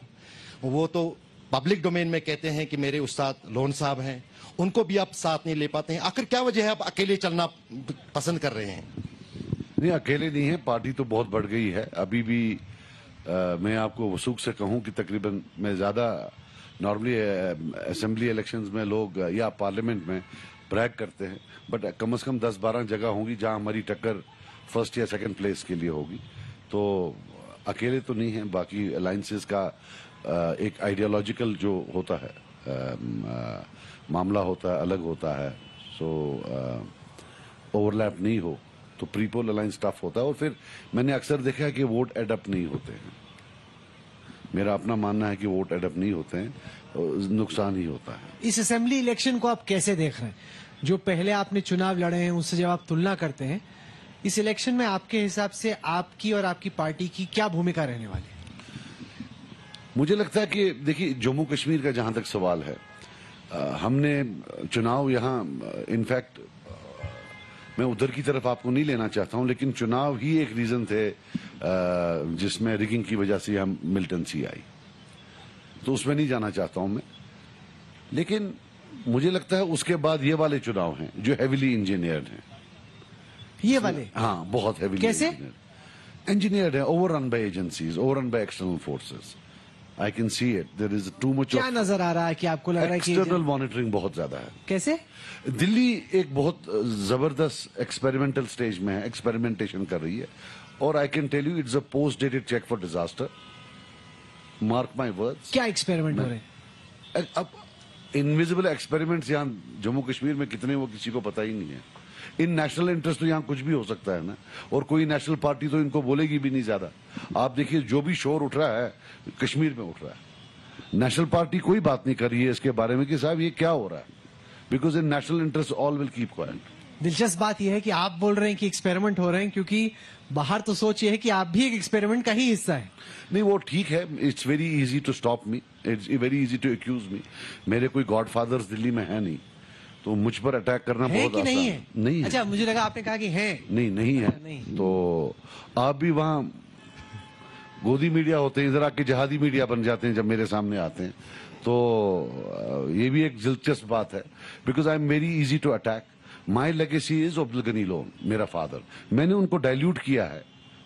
[SPEAKER 3] वो तो पब्लिक डोमेन में कहते हैं कि मेरे उस्ताद लोन साहब हैं उनको भी आप साथ नहीं ले पाते हैं आखिर क्या वजह है आप अकेले चलना पसंद कर रहे हैं
[SPEAKER 4] नहीं अकेले नहीं है पार्टी तो बहुत बढ़ गई है अभी भी आ, मैं आपको वसूख से कहूं कि तकरीबन मैं ज़्यादा नॉर्मली असम्बली इलेक्शंस में लोग या पार्लियामेंट में ब्रैक करते हैं बट कम से कम 10-12 जगह होंगी जहां हमारी टक्कर फर्स्ट या सेकंड प्लेस के लिए होगी तो अकेले तो नहीं है बाकी अलायसेज का एक आइडियोलॉजिकल जो होता है मामला होता है अलग होता है सो ओवरलैप नहीं हो तो प्रीपोल अलायंस टफ होता है और फिर मैंने अक्सर देखा है कि वोट एडअप नहीं होते हैं मेरा अपना मानना है कि वोट एडअप नहीं होते हैं नुकसान ही होता है
[SPEAKER 1] इस असेंबली इलेक्शन को आप कैसे देख रहे हैं जो पहले आपने चुनाव लड़े हैं उससे जब आप तुलना करते हैं इस इलेक्शन में आपके हिसाब से आपकी और आपकी पार्टी की क्या भूमिका रहने वाली
[SPEAKER 4] है मुझे लगता है कि देखिए जम्मू कश्मीर का जहां तक सवाल है आ, हमने चुनाव यहां इनफैक्ट मैं उधर की तरफ आपको नहीं लेना चाहता हूं लेकिन चुनाव ही एक रीजन थे जिसमें रिगिंग की वजह से हम मिल्टनसी आई तो उसमें नहीं जाना चाहता हूं मैं लेकिन मुझे लगता है उसके बाद ये वाले चुनाव हैं जो हैविली इंजीनियर्ड हैं ये वाले हाँ बहुत हैवी कैसे इंजीनियर है run by agency over run by external forces I can see it there is too much क्या
[SPEAKER 1] नजर आ रहा है कि आपको लग रहा है कि external
[SPEAKER 4] monitoring बहुत ज्यादा है कैसे दिल्ली एक बहुत जबरदस्त एक्सपेरिमेंटल स्टेज में है एक्सपेरिमेंटेशन कर रही है और I can tell you it's a post dated cheque for disaster mark my words क्या एक्सपेरिमेंट हो रहे हैं अब इनविजिबल एक्सपेरिमेंट्स यहाँ जम्मू कश्मीर में कितने वो किसी को पता ही नहीं है इन नेशनल इंटरेस्ट तो यहाँ कुछ भी हो सकता है ना और कोई नेशनल पार्टी तो इनको बोलेगी भी नहीं ज्यादा आप देखिए जो भी शोर उठ रहा है कश्मीर में उठ रहा है नेशनल पार्टी कोई बात नहीं कर रही है इसके बारे में कि साहब ये क्या हो रहा है because in national interest all will keep quite
[SPEAKER 1] दिलचस्प बात यह है कि आप
[SPEAKER 4] बोल रहे हैं कि एक्सपेरिमेंट हो रहे हैं क्योंकि बाहर तो सोच ये है कि आप भी एक एक्सपेरिमेंट का ही हिस्सा है नहीं वो ठीक है it's very easy to stop me it's very easy to accuse me मेरे कोई गॉडफादर्स दिल्ली में है नहीं तो मुझ पर अटैक करना है बहुत कि नहीं है नहीं है। अच्छा
[SPEAKER 1] मुझे लगा आपने कहा कि है
[SPEAKER 4] नहीं नहीं है नहीं। तो आप भी वहाँ गोदी मीडिया होते हैं इधर आके जहादी मीडिया बन जाते हैं जब मेरे सामने आते हैं तो ये भी एक दिलचस्प बात है because I am very easy to attack my legacy is Abdul Gani Lone मेरा फादर मैंने उनको डायल्यूट किया है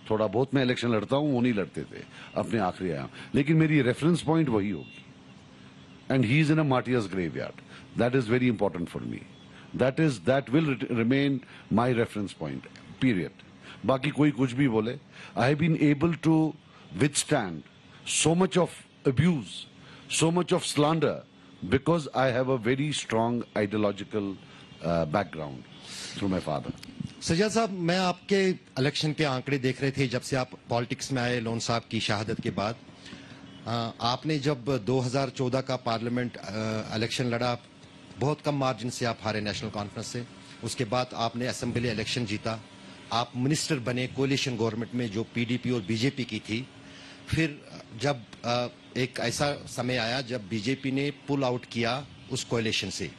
[SPEAKER 4] थोड़ा बहुत मैं इलेक्शन लड़ता हूँ वो नहीं लड़ते थे अपने आखिरी आयाम लेकिन मेरी रेफरेंस पॉइंट वही होगी and he is in a martyrs graveyard That is very important for me. That is that will remain my reference point. Period. Baki koi kuch bhi बोले I have been able to withstand so much of abuse, so much of slander, because I have a very strong ideological uh, background through my father.
[SPEAKER 3] सज्जा साहब मैं आपके election के आंकड़े देख रहे थे जब से आप पॉलिटिक्स में आए लोन साहब की शहादत के बाद आपने जब 2014 का पार्लियामेंट इलेक्शन लड़ा बहुत कम मार्जिन से आप हारे नेशनल कॉन्फ्रेंस से उसके बाद आपने असम्बली इलेक्शन जीता आप मिनिस्टर बने कोलिशन गवर्नमेंट में जो पीडीपी और बीजेपी की थी फिर जब एक ऐसा समय आया जब बीजेपी ने पुल आउट किया उस कोलेशन से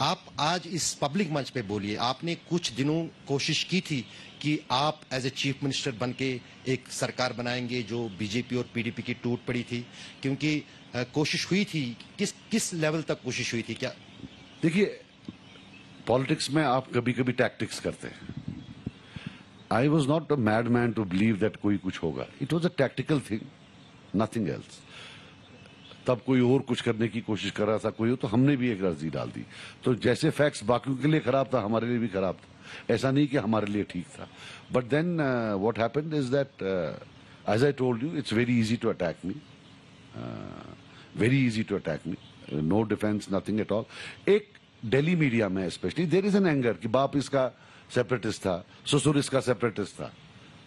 [SPEAKER 3] आप आज इस पब्लिक मंच पे बोलिए आपने कुछ दिनों कोशिश की थी कि आप एज ए चीफ मिनिस्टर बन के एक सरकार बनाएंगे जो बीजेपी और पीडीपी की टूट पड़ी थी क्योंकि कोशिश हुई थी किस किस लेवल
[SPEAKER 4] तक कोशिश हुई थी क्या देखिए पॉलिटिक्स में आप कभी कभी टैक्टिक्स करते हैं I was not a mad man to believe that कोई कुछ होगा it was a tactical thing nothing else तब कोई और कुछ करने की कोशिश कर रहा था कोई हो तो हमने भी एक अर्जी डाल दी तो जैसे फैक्ट्स बाकियों के लिए खराब था हमारे लिए भी खराब था ऐसा नहीं कि हमारे लिए ठीक था but then what happen is that as I told you it's very easy to attack me very easy to attack me no defence nothing at all एक डेली मीडिया में specially there is an anger कि बाप इसका separatist था ससुर इसका separatist था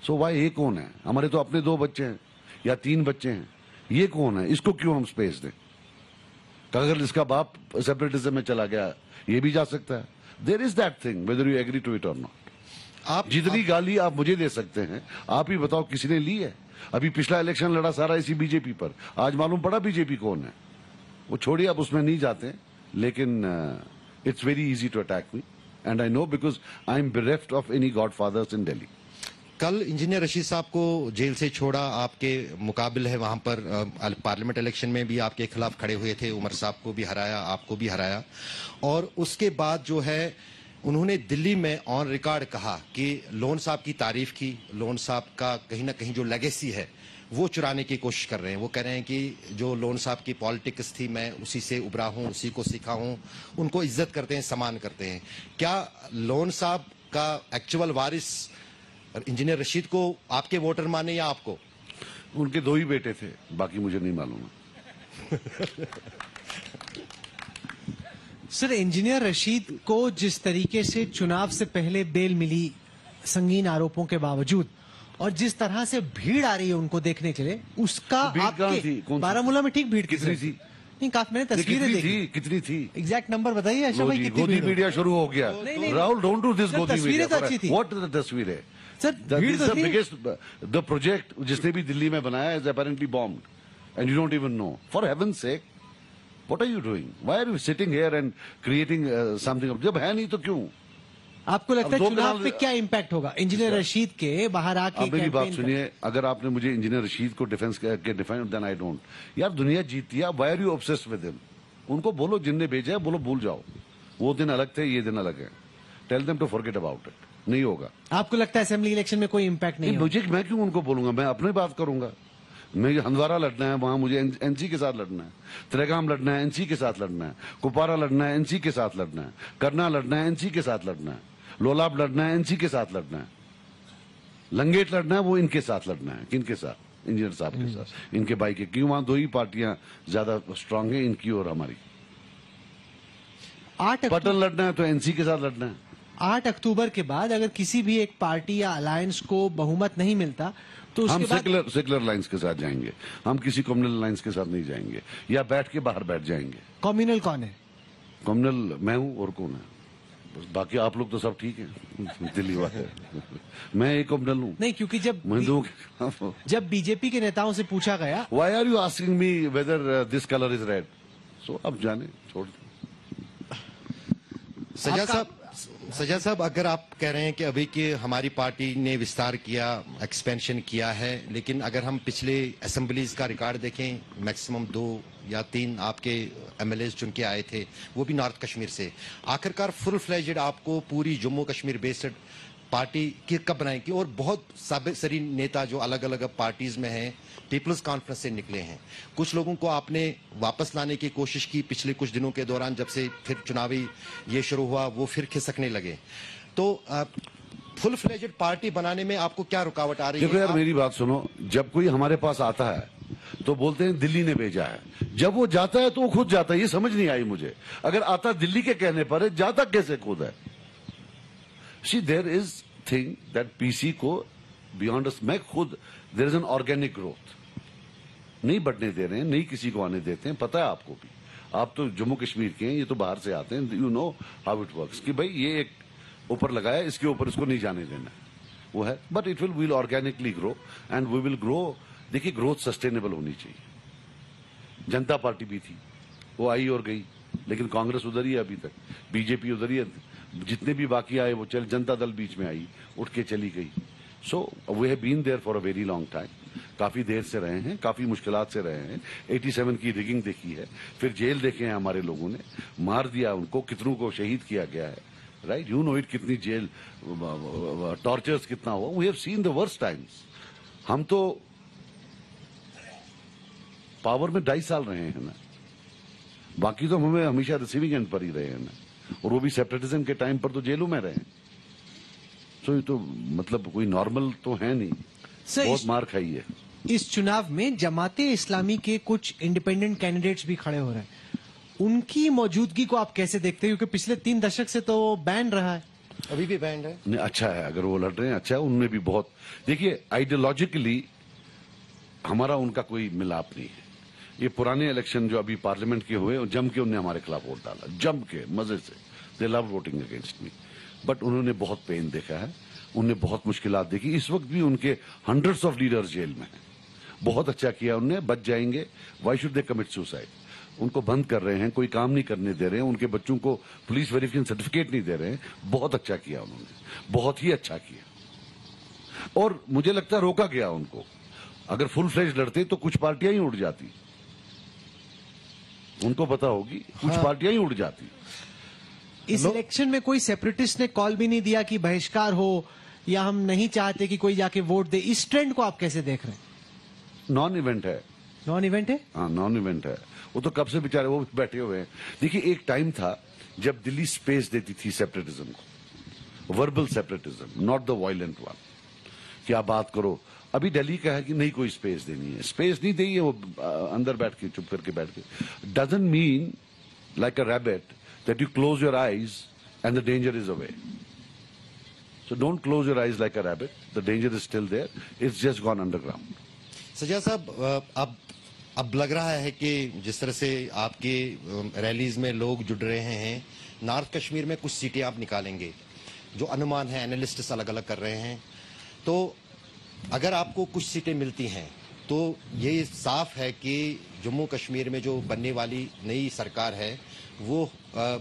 [SPEAKER 4] सो so Y ये कौन है हमारे तो अपने दो बच्चे हैं या तीन बच्चे हैं ये कौन है इसको क्यों हम स्पेस दें तो अगर इसका बाप सेपरेटिज्म में चला गया ये भी जा सकता है there is that thing whether you agree to it और नॉट आप जितनी आप, गाली आप मुझे दे सकते हैं आप ही बताओ किसी ने ली है अभी पिछला इलेक्शन लड़ा सारा इसी बीजेपी पर आज मालूम पड़ा बीजेपी कौन है वो छोड़िए अब उसमें नहीं जाते लेकिन it's very easy to attack me and I know because I am bereft of any godfathers in daily कल इंजीनियर रशीद साहब को जेल से छोड़ा आपके
[SPEAKER 3] मुकाबले है वहां पर uh, पार्लियामेंट इलेक्शन में भी आपके खिलाफ खड़े हुए थे उमर साहब को भी हराया आपको भी हराया और उसके बाद जो है उन्होंने दिल्ली में ऑन रिकॉर्ड कहा कि लोन साहब की तारीफ की लोन साहब का कहीं ना कहीं जो लेगेसी है वो चुराने की कोशिश कर रहे हैं वो कह रहे हैं कि जो लोन साहब की पॉलिटिक्स थी मैं उसी से उभरा हूँ उसी को सीखा हूं उनको इज्जत करते हैं सम्मान करते हैं क्या लोन साहब का एक्चुअल वारिस इंजीनियर रशीद को आपके वोटर माने या आपको
[SPEAKER 4] उनके दो ही बेटे थे बाकी मुझे नहीं मालूम
[SPEAKER 1] सर इंजीनियर रशीद को जिस तरीके से चुनाव से पहले बेल मिली संगीन आरोपों के बावजूद और जिस तरह से भीड़ आ रही है उनको देखने के लिए उसका तो बारामूला में ठीक भीड़ कितनी थी नहीं काफी मैंने तस्वीरें देखी थी, कितनी थी एग्जैक्ट नंबर बताइए अशोक भाई कितनी मीडिया शुरू हो गया राहुल डोंट डू दिस तस्वीरें तो अच्छी थी व्हाट
[SPEAKER 4] द तस्वीर है सर भीड़ तो बिगेस्ट द प्रोजेक्ट जिसने भी दिल्ली में बनाया is apparently bomb and you don't even know for heaven sake what are you doing? Why are you sitting here and creating uh, जब है नहीं तो क्यों? आपको लगता है चुनाव पे क्या
[SPEAKER 1] इम्पैक्ट होगा इंजीनियर रशीद के बाहर आके मेरी बात सुनिए
[SPEAKER 4] अगर आपने मुझे इंजीनियर रशीद को डिफेंस के डिफेंस देन आई डोंट यार दुनिया जीती है why are you obsess with him उनको बोलो जिनने भेजा है बोलो भूल जाओ वो दिन अलग थे ये दिन अलग है tell them to forget about it नहीं होगा आपको लगता है असेंबली इलेक्शन में कोई इम्पैक्ट नहीं मुझे मैं क्यों उनको बोलूंगा मैं अपनी बात करूंगा मुझे हंदवारा लड़ना है वहां मुझे एनसी के साथ लड़ना है त्रेगाम लड़ना है एनसी के साथ लड़ना है कुपारा लड़ना है एनसी के साथ लड़ना है करना लड़ना है एनसी के साथ लड़ना है लोलाब लड़ना है एनसी के साथ लड़ना है लंगेट लड़ना है वो इनके साथ लड़ना है किन के साथ इंजीनियर साहब के साथ इनके भाई के क्यों वहां दो ही पार्टियां ज्यादा स्ट्रांग है इनकी और हमारी आठ पटन लड़ना है तो एनसी के साथ लड़ना है आठ अक्टूबर के बाद
[SPEAKER 1] अगर किसी भी एक पार्टी या अलायंस को बहुमत नहीं मिलता तो हम
[SPEAKER 4] सेकुलर सेकुलर लाइंस के साथ जाएंगे हम किसी कम्युनल लाइंस के साथ नहीं जाएंगे या बैठ के बाहर बैठ जाएंगे कम्युनल कौन है कम्युनल मैं हूँ और कौन है बाकी आप लोग तो सब ठीक है दिल्ली वाले मैं एक कम्युनल हूँ नहीं क्योंकि जब बी, जब बीजेपी के
[SPEAKER 1] नेताओं से पूछा गया
[SPEAKER 4] why are you asking me whether this colour is red so अब जाने छोड़ दो सजा साहब सजा
[SPEAKER 3] साहब अगर आप कह रहे हैं कि अभी की हमारी पार्टी ने विस्तार किया एक्सपेंशन किया है लेकिन अगर हम पिछले असम्बलीज का रिकॉर्ड देखें मैक्सिमम दो या तीन आपके एम एल चुन के आए थे वो भी नॉर्थ कश्मीर से आखिरकार फुल फ्लैज आपको पूरी जम्मू कश्मीर बेस्ड पार्टी की कब बनाएगी और बहुत सारे नेता जो अलग अलग पार्टीज में हैं पीपल्स कॉन्फ्रेंस से निकले हैं कुछ लोगों को आपने वापस लाने की कोशिश की पिछले कुछ दिनों के दौरान जब से फिर चुनावी ये शुरू हुआ वो फिर खिसकने लगे तो फुल फ्लेजेड पार्टी बनाने में आपको क्या रुकावट आ रही है यार मेरी
[SPEAKER 4] बात सुनो जब कोई हमारे पास आता है तो बोलते हैं दिल्ली ने भेजा है जब वो जाता है तो वो खुद जाता है ये समझ नहीं आई मुझे अगर आता दिल्ली के कहने पर है जाता कैसे खुद है see there is thing that PC को बियॉन्ड अस मैं खुद there is an organic growth नहीं बढ़ने दे रहे हैं नहीं किसी को आने देते हैं पता है आपको भी आप तो जम्मू कश्मीर के हैं ये तो बाहर से आते हैं you know how it work कि भाई ये एक ऊपर लगाया इसके ऊपर इसको नहीं जाने देना है वो है but it will will organically grow and we will grow देखिए ग्रोथ सस्टेनेबल होनी चाहिए जनता पार्टी भी थी वो आई और गई लेकिन कांग्रेस उधर ही है अभी तक बीजेपी उधर ही है जितने भी बाकी आए वो चल जनता दल बीच में आई उठ के चली गई so we have been there for a very long time काफी देर से रहे हैं काफी मुश्किल से रहे हैं 87 की रिगिंग देखी है फिर जेल देखे हैं हमारे लोगों ने मार दिया उनको कितनों को शहीद किया गया है राइट यू नो इट कितनी जेल टॉर्चर्स कितना हुआ we have seen the worst times हम तो पावर में ढाई साल रहे हैं ना बाकी तो हमें हमेशा रिसीविंग एंड पर ही रहे हैं ना और वो भी सेपरेटिज्म के टाइम पर तो जेलों में रहे तो ये तो मतलब कोई नॉर्मल तो है नहीं सर, बहुत मार खाई है इस चुनाव
[SPEAKER 1] में जमाते इस्लामी के कुछ इंडिपेंडेंट कैंडिडेट्स भी खड़े हो रहे हैं उनकी मौजूदगी को आप कैसे देखते हैं क्योंकि पिछले तीन दशक से तो बैन रहा है अभी भी बैन है
[SPEAKER 4] नहीं अच्छा है अगर वो लड़ रहे हैं अच्छा है उनमें भी बहुत देखिए आइडियोलॉजिकली हमारा उनका कोई मिलाप नहीं है ये पुराने इलेक्शन जो अभी पार्लियामेंट के हुए जम के उन्होंने हमारे खिलाफ वोट डाला जम के मजे से they love voting against me but उन्होंने बहुत पेन देखा है उन्हें बहुत मुश्किल देखी इस वक्त भी उनके हंड्रेड्स ऑफ लीडर्स जेल में हैं बहुत अच्छा किया उनने बच जाएंगे why should they commit suicide उनको बंद कर रहे हैं कोई काम नहीं करने दे रहे हैं उनके बच्चों को पुलिस वेरिफिकेशन सर्टिफिकेट नहीं दे रहे हैं बहुत अच्छा किया उन्होंने बहुत ही अच्छा किया और मुझे लगता है रोका गया उनको अगर फुल फ्लेज लड़ते तो कुछ पार्टियां ही उड़ जाती उनको पता होगी कुछ हाँ। पार्टियां ही उड़ जाती
[SPEAKER 1] इस इलेक्शन में कोई सेपरेटिस्ट ने कॉल भी नहीं दिया कि बहिष्कार हो या हम नहीं चाहते कि कोई जाके वोट दे इस ट्रेंड को आप कैसे देख रहे हैं
[SPEAKER 4] नॉन इवेंट है नॉन इवेंट है हाँ नॉन इवेंट है वो तो कब से बेचारे वो बैठे हुए हैं देखिए एक टाइम था जब दिल्ली स्पेस देती थी सेपरेटिज्म को verbal separatism not the violent one कि आप बात करो अभी दिल्ली का है कि नहीं कोई स्पेस देनी है स्पेस नहीं दी है वो अंदर बैठ के चुप करके बैठ के doesn't mean like a rabbit that you close your eyes and the danger is away so don't close your eyes like a rabbit. The danger is still there it's just gone underground
[SPEAKER 3] सजा साहब अब अब लग रहा है कि जिस तरह से आपके रैलीज में लोग जुड़ रहे हैं नॉर्थ कश्मीर में कुछ सीटें आप निकालेंगे जो अनुमान है एनालिस्ट अलग अलग कर रहे हैं तो अगर आपको कुछ सीटें मिलती हैं तो ये साफ है कि जम्मू कश्मीर में जो बनने वाली नई सरकार है वो आ,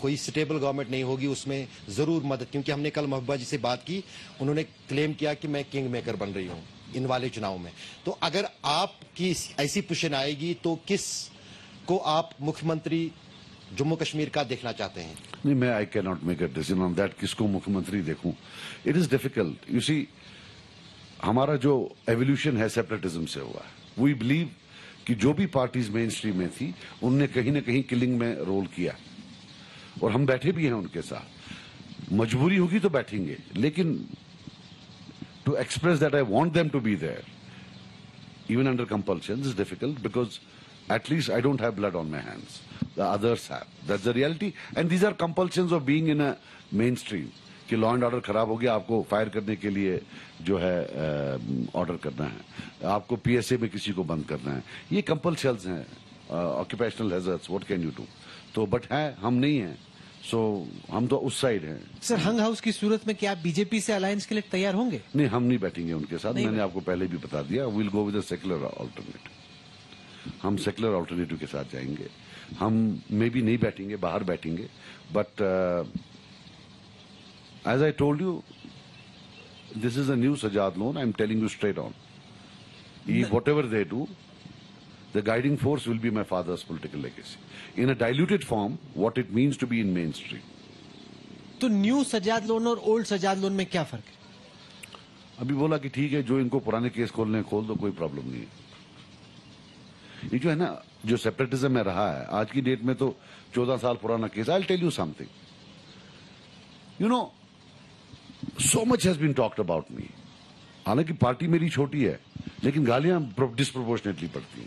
[SPEAKER 3] कोई स्टेबल गवर्नमेंट नहीं होगी उसमें ज़रूर मदद क्योंकि हमने कल महबूबा जी से बात की उन्होंने क्लेम किया कि मैं किंग मेकर बन रही हूँ इन वाले चुनाव में तो अगर आपकी ऐसी पोजिशन आएगी तो किस को आप मुख्यमंत्री जम्मू कश्मीर का देखना चाहते हैं
[SPEAKER 4] नहीं मैं I can not make a decision on that किसको मुख्यमंत्री देखूं it is difficult you see हमारा जो एवोल्यूशन है सेपरेटिज्म से हुआ वी बिलीव कि जो भी पार्टीज मेन स्ट्रीम में थी उनने कहीं ना कहीं किलिंग में रोल किया और हम बैठे भी हैं उनके साथ मजबूरी होगी तो बैठेंगे लेकिन to express that I want them to be there even under compulsion is difficult because at least I don't have blood on my hands the others है reality and these are compulsion of being in a mainstream कि law and order खराब हो गया आपको fire करने के लिए जो है ऑर्डर करना है आपको पीएसए में किसी को बंद करना है ये कंपल्शल्स हैं occupational hazards what can you do तो बट है हम नहीं हैं सो so, हम तो उस साइड हैं सर हंग हाउस की सूरत में क्या आप बीजेपी से अलायंस के लिए तैयार होंगे नहीं हम नहीं बैठेंगे उनके साथ मैंने आपको पहले भी बता दिया will go with secular alternative हम सेक्युलर ऑल्टरनेटिव के साथ जाएंगे हम मे भी नहीं बैठेंगे बाहर बैठेंगे but As I told you, this is a new sajad loan. I'm telling you straight on. he whatever they do, the guiding force will be my father's political legacy. In a diluted form, what it means to be in mainstream.
[SPEAKER 1] तो new sajad loan और old sajad loan में क्या फर्क है
[SPEAKER 4] अभी बोला कि ठीक है जो इनको पुराने केस खोलने खोल दो कोई प्रॉब्लम नहीं है ये जो है ना जो सेपरेटिज्म में रहा है आज की डेट में तो चौदह साल पुराना case I tell you something you know so much has been talked about me. Although my party is small, but the gali are disproportionately padti.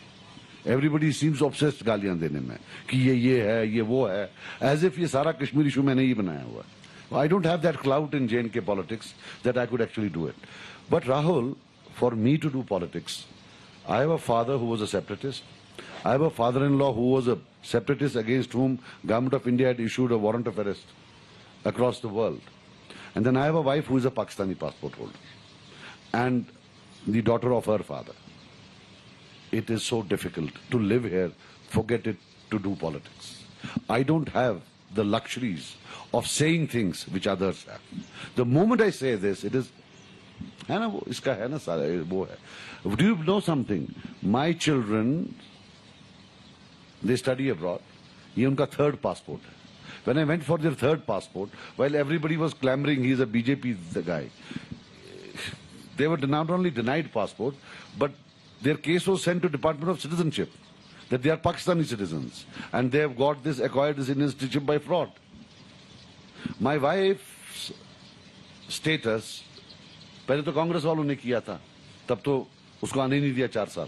[SPEAKER 4] Everybody seems obsessed with giving gali. That this is this, this is Kashmir I don't have that clout in JNK politics that I could actually do it. But Rahul, for me to do politics, I have a father who was a separatist. I have a father-in-law who was a separatist against whom government of India had issued a warrant of arrest across the world. And then I have a wife who is a Pakistani passport holder and the daughter of her father. It is so difficult to live here, forget it, to do politics. I don't have the luxuries of saying things which others have. The moment I say this, it Do you know something? My children, they study abroad. This is their third passport. When I went for their third passport, while everybody was clamoring, he's a BJP guy, they were not only denied passport, but their case was sent to Department of Citizenship that they are Pakistani citizens and they have got this acquired this Indian citizenship by fraud. My wife's status पहले तो कांग्रेस वालों ने किया था तब तो उसको आने नहीं दिया चार साल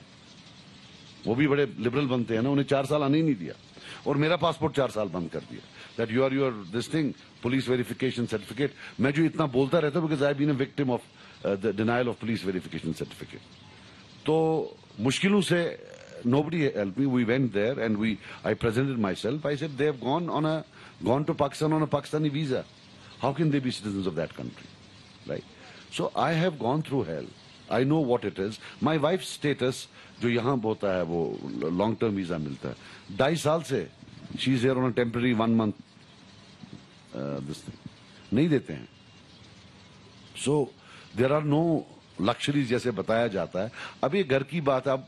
[SPEAKER 4] वो भी बड़े लिबरल बनते हैं ना उन्हें चार साल आने नहीं दिया और मेरा पासपोर्ट चार साल बंद कर दिया that you are your, this thing, police verification certificate. मैं itna इतना बोलता because I have been a victim of of the denial of police verification certificate तो मुश्किलों nobody helped me. We went there and we, I presented myself. I said, they have gone on a, gone to Pakistan on a Pakistani visa. How can they be citizens of that country? Right? So I have gone through hell. I know what it is. My wife's status, जो यहाँ होता है वो long term visa मिलता है. ढाई साल से, she's here on a temporary one month नहीं देते हैं सो देर आर नो लक्जरीज जैसे बताया जाता है अब ये घर की बात अब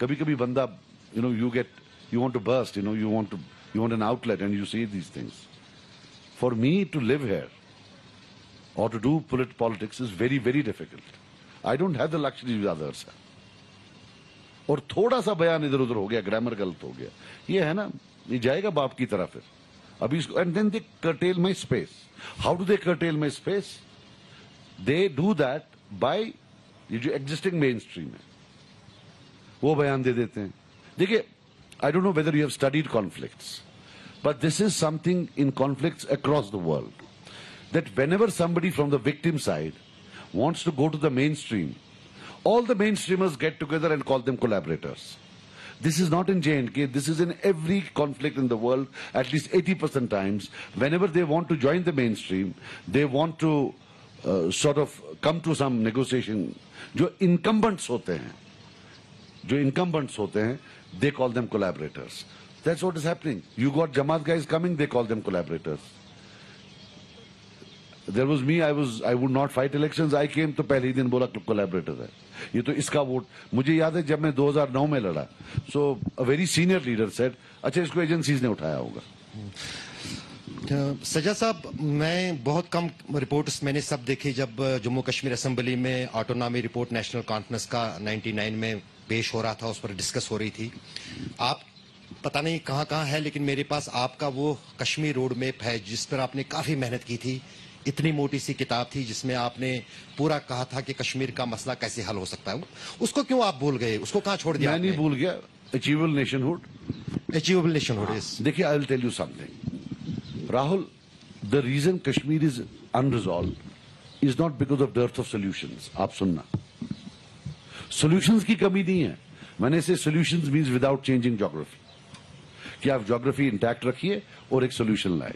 [SPEAKER 4] कभी कभी बंदा you know you get you want to burst you know you want to you want an outlet and you see these things for me to live here और to do polit politics is very very difficult I don't have the luxury with और थोड़ा सा बयान इधर उधर हो गया grammar गलत हो गया ये है ना ये जाएगा बाप की तरह फिर and then they curtail my space. How do they curtail my space? They do that by existing mainstream. है वो बयान दे देते हैं देखिए I don't know whether you have studied conflicts but this is something in conflicts across the world that whenever somebody wants to go to the mainstream all the mainstreamers get together and call them collaborators this is not in J&K. This is in every conflict in the world, at least 80% times. Whenever they want to join the mainstream, they want to uh, sort of come to some negotiation. जो incumbents होते हैं, incumbents they call them collaborators. That's what is happening. You got Jamaat guys coming, they call them collaborators. There was me I was I would not fight election I came तो पहले ही दिन बोला collaborator है ये तो इसका vote मुझे याद है जब मैं 2009 में लड़ा so a very senior leader said अच्छा इसको एजेंसीज ने उठाया होगा सजा साहब मैं बहुत कम रिपोर्ट्स मैंने सब देखे
[SPEAKER 3] जब जम्मू कश्मीर असेंबली में ऑटोनॉमी रिपोर्ट नेशनल कॉन्फ्रेंस का 99 में पेश हो रहा था उस पर डिस्कस हो रही थी आप पता नहीं कहां कहां है लेकिन मेरे पास आपका वो कश्मीर रोड मैप है जिस पर आपने काफ़ी मेहनत की थी इतनी मोटी सी किताब थी जिसमें आपने पूरा कहा था कि कश्मीर का मसला कैसे हल हो सकता है उसको क्यों आप भूल गए उसको कहा
[SPEAKER 4] छोड़ दिया मैं नहीं भूल गया अचीवेबल नेशनहुड अचीवेबल नेशनहुड देखिए I will tell you something Rahul the reason Kashmir is unresolved is not because of dearth of solution आप सुनना सोल्यूशन की कमी नहीं है मैंने इसे solution means without changing geography कि आप जोग्राफी इंटैक्ट रखिए और एक सोल्यूशन लाए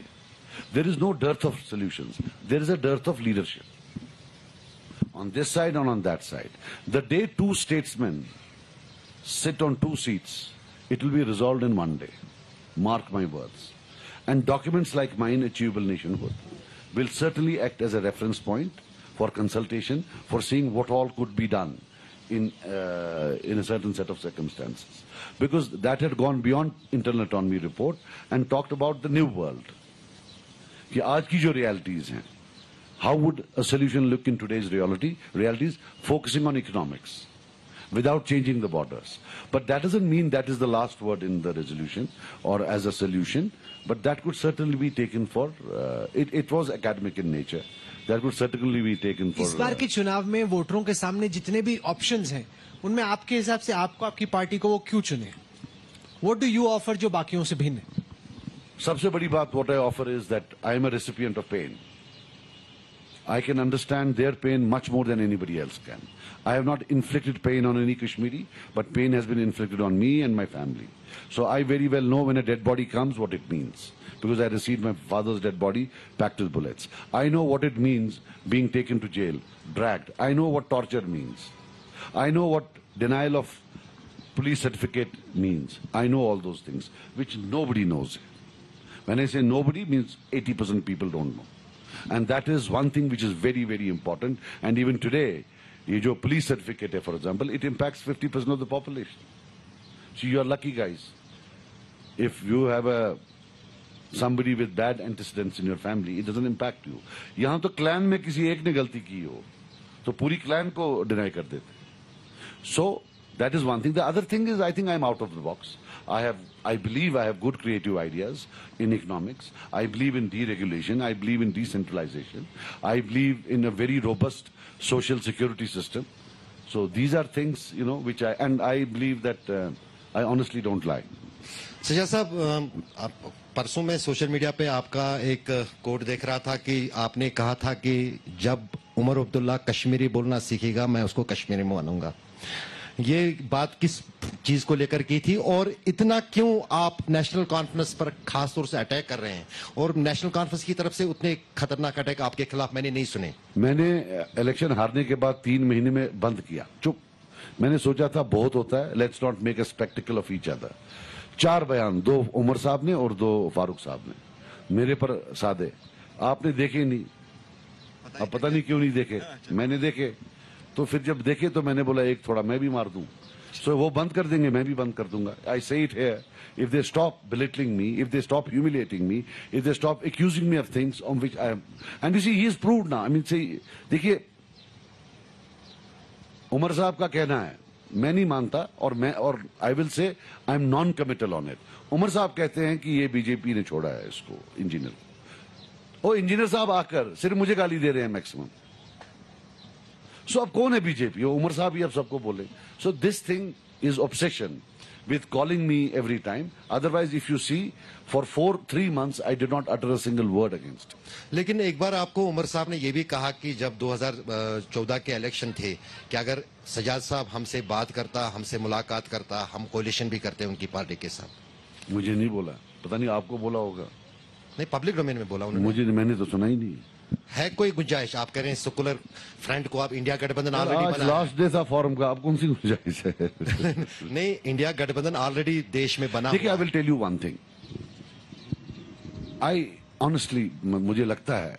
[SPEAKER 4] There is no dearth of solutions. There is a dearth of leadership. On this side and on that side. The day two statesmen sit on two seats, it will be resolved in one day. Mark my words. And documents like mine, Achievable Nationhood, will certainly act as a reference point for consultation, for seeing what all could be done in, uh, in a certain set of circumstances. Because that had gone beyond internal autonomy report and talked about the new world. कि आज की जो realities हैं how would a solution look in today's reality realities focusing on economics without changing the borders but that is at mean that is the last word in the resolution or as a solution but that could certainly be taken for it it was academic in nature that could certainly be taken for इस बार uh,
[SPEAKER 1] के चुनाव में वोटरों के सामने जितने भी ऑप्शन है उनमें आपके हिसाब से आपको आपकी पार्टी को वो क्यों चुने वट डू यू ऑफर जो बाकियों से भिन्न
[SPEAKER 4] है सबसे बड़ी बात what I offer is that I am a recipient of pain. I can understand their pain much more than anybody else can. I have not inflicted pain on any Kashmiri, but pain has been inflicted on me and my family. So I very well know when a dead body comes what it means because I received my father's dead body packed with bullets. I know what it means being taken to jail, dragged. I know what torture means. I know what denial of police certificate means. I know all those things, which nobody knows. When I say nobody, means 80% people don't know. And that is one thing which is very, very important. And even today, ये जो police certificate for example, it impacts 50% of the population. So you are lucky guys. If you have a somebody with bad antecedents in your family, it doesn't impact you. यहाँ तो clan में किसी एक ने गलती की clan ko deny कर So that is one thing. The other thing is, I think I'm out of the box. I have, I believe I have good creative ideas in economics. I believe in deregulation. I believe in decentralization. I believe in a very robust social security system. So these are things, you know, which I, and I believe that uh, I honestly don't lie. सजा साहब um, आप परसों में
[SPEAKER 3] social media पे आपका एक coat uh, देख रहा था कि आपने कहा था कि जब उमर अब्दुल्ला कश्मीरी बोलना सीखेगा मैं उसको कश्मीरी में मानूंगा ये बात किस चीज को लेकर की थी और इतना क्यों आप नेशनल कॉन्फ्रेंस पर खास तौर से अटैक कर रहे हैं और नेशनल कॉन्फ्रेंस की तरफ से उतने खतरनाक अटैक आपके खिलाफ मैंने नहीं सुने
[SPEAKER 4] मैंने इलेक्शन हारने के बाद तीन महीने में बंद किया चुप मैंने सोचा था बहुत होता है let's not make a spectacle of each other चार बयान दो उमर साहब ने और दो फारूक साहब ने मेरे पर साधे आपने देखे नहीं अब पता नहीं क्यों नहीं देखे हाँ, अच्छा। मैंने देखे तो फिर जब देखे तो मैंने बोला एक थोड़ा मैं भी मार दू सो so, वो बंद कर देंगे मैं भी बंद कर दूंगा I say it here if they stop belittling me if they stop humiliating me if they stop accusing me of things on which I am and you see he is prove ना I mean से देखिए उमर साहब का कहना है मैं नहीं मानता और मैं और I will say I am noncommittal on it Omar साहब कहते हैं कि ये बीजेपी ने छोड़ा है इसको इंजीनियर को इंजीनियर साहब आकर सिर्फ मुझे गाली दे रहे हैं मैक्सिमम सो अब कौन है बीजेपी उमर साहब ही अब सबको बोले so this thing is obsession with calling me every time otherwise if you see for four three months, I did not utter a single word लेकिन एक बार आपको उमर साहब ने यह भी कहा कि जब दो
[SPEAKER 3] हजार चौदह के इलेक्शन थे कि अगर सजाद साहब हमसे बात करता हमसे मुलाकात करता हम कोलिशन भी करते उनकी पार्टी के साथ
[SPEAKER 4] मुझे नहीं बोला
[SPEAKER 3] पता नहीं आपको बोला होगा नहीं पब्लिक डोमेन में बोला उन्होंने मुझे मैंने
[SPEAKER 4] तो सुना ही नहीं
[SPEAKER 3] है कोई गुंजाइश आप कह रहे हैं सेकुलर फ्रंट को आप इंडिया गठबंधन ऑलरेडी लास्ट
[SPEAKER 4] डे था फॉरम का आप कौन सी गुंजाइश है
[SPEAKER 3] नहीं इंडिया गठबंधन ऑलरेडी देश में बना I will tell you one thing
[SPEAKER 4] I honestly मुझे लगता है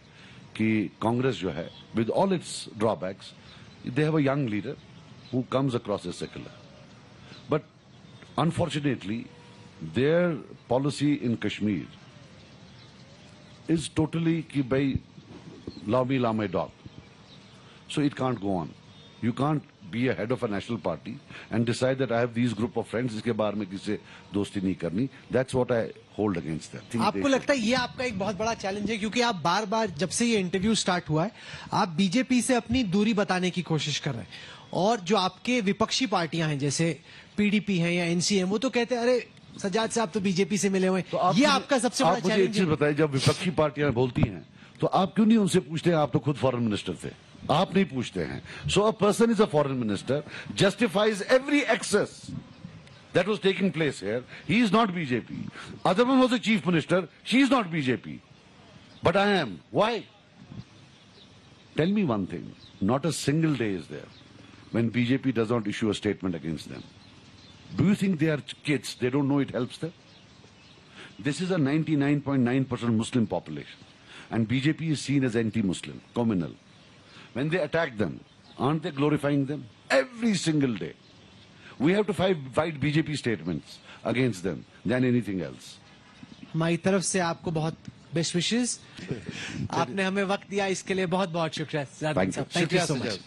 [SPEAKER 4] कि कांग्रेस जो है with all its drawbacks they have a young leader who comes across a secular but unfortunately their policy in Kashmir is totally कि भाई love me, love my dog. So it can't go on. You can't be a head of a national party and decide that I have these group of friends इसके बारे में किसी दोस्ती नहीं करनी that's what I hold against them. आपको लगता
[SPEAKER 1] है ये आपका एक बहुत बड़ा चैलेंज है क्योंकि आप बार बार जब से ये इंटरव्यू स्टार्ट हुआ है आप बीजेपी से अपनी दूरी बताने की कोशिश कर रहे हैं और जो आपके विपक्षी पार्टियां हैं जैसे पीडीपी है या एनसीएम वो तो कहते हैं अरे सजाद साहब तो बीजेपी से मिले हुए तो आप ये आपका सबसे बड़ा चैलेंज
[SPEAKER 4] बताइए जब विपक्षी पार्टियां बोलती हैं तो आप क्यों नहीं उनसे पूछते हैं आप तो खुद फॉरेन मिनिस्टर थे आप नहीं पूछते हैं so a person is a foreign minister justifies every excess that was taking place here he is not BJP other was a chief minister she is not BJP but I am why tell me one thing not a single day is there when BJP does not issue a statement against them do you think they are kids they don't know it help this is a ninety nine point nine percent Muslim population And BJP is seen as anti-Muslim, communal. When they attack them, aren't they glorifying them? Every single day. We have to fight, fight BJP statements against them than anything else.
[SPEAKER 1] My taraf se aapko bahut best wishes. Aapne hume वक्त दिया इसके लिए bahut बहुत शुक्रिया Thank you so much.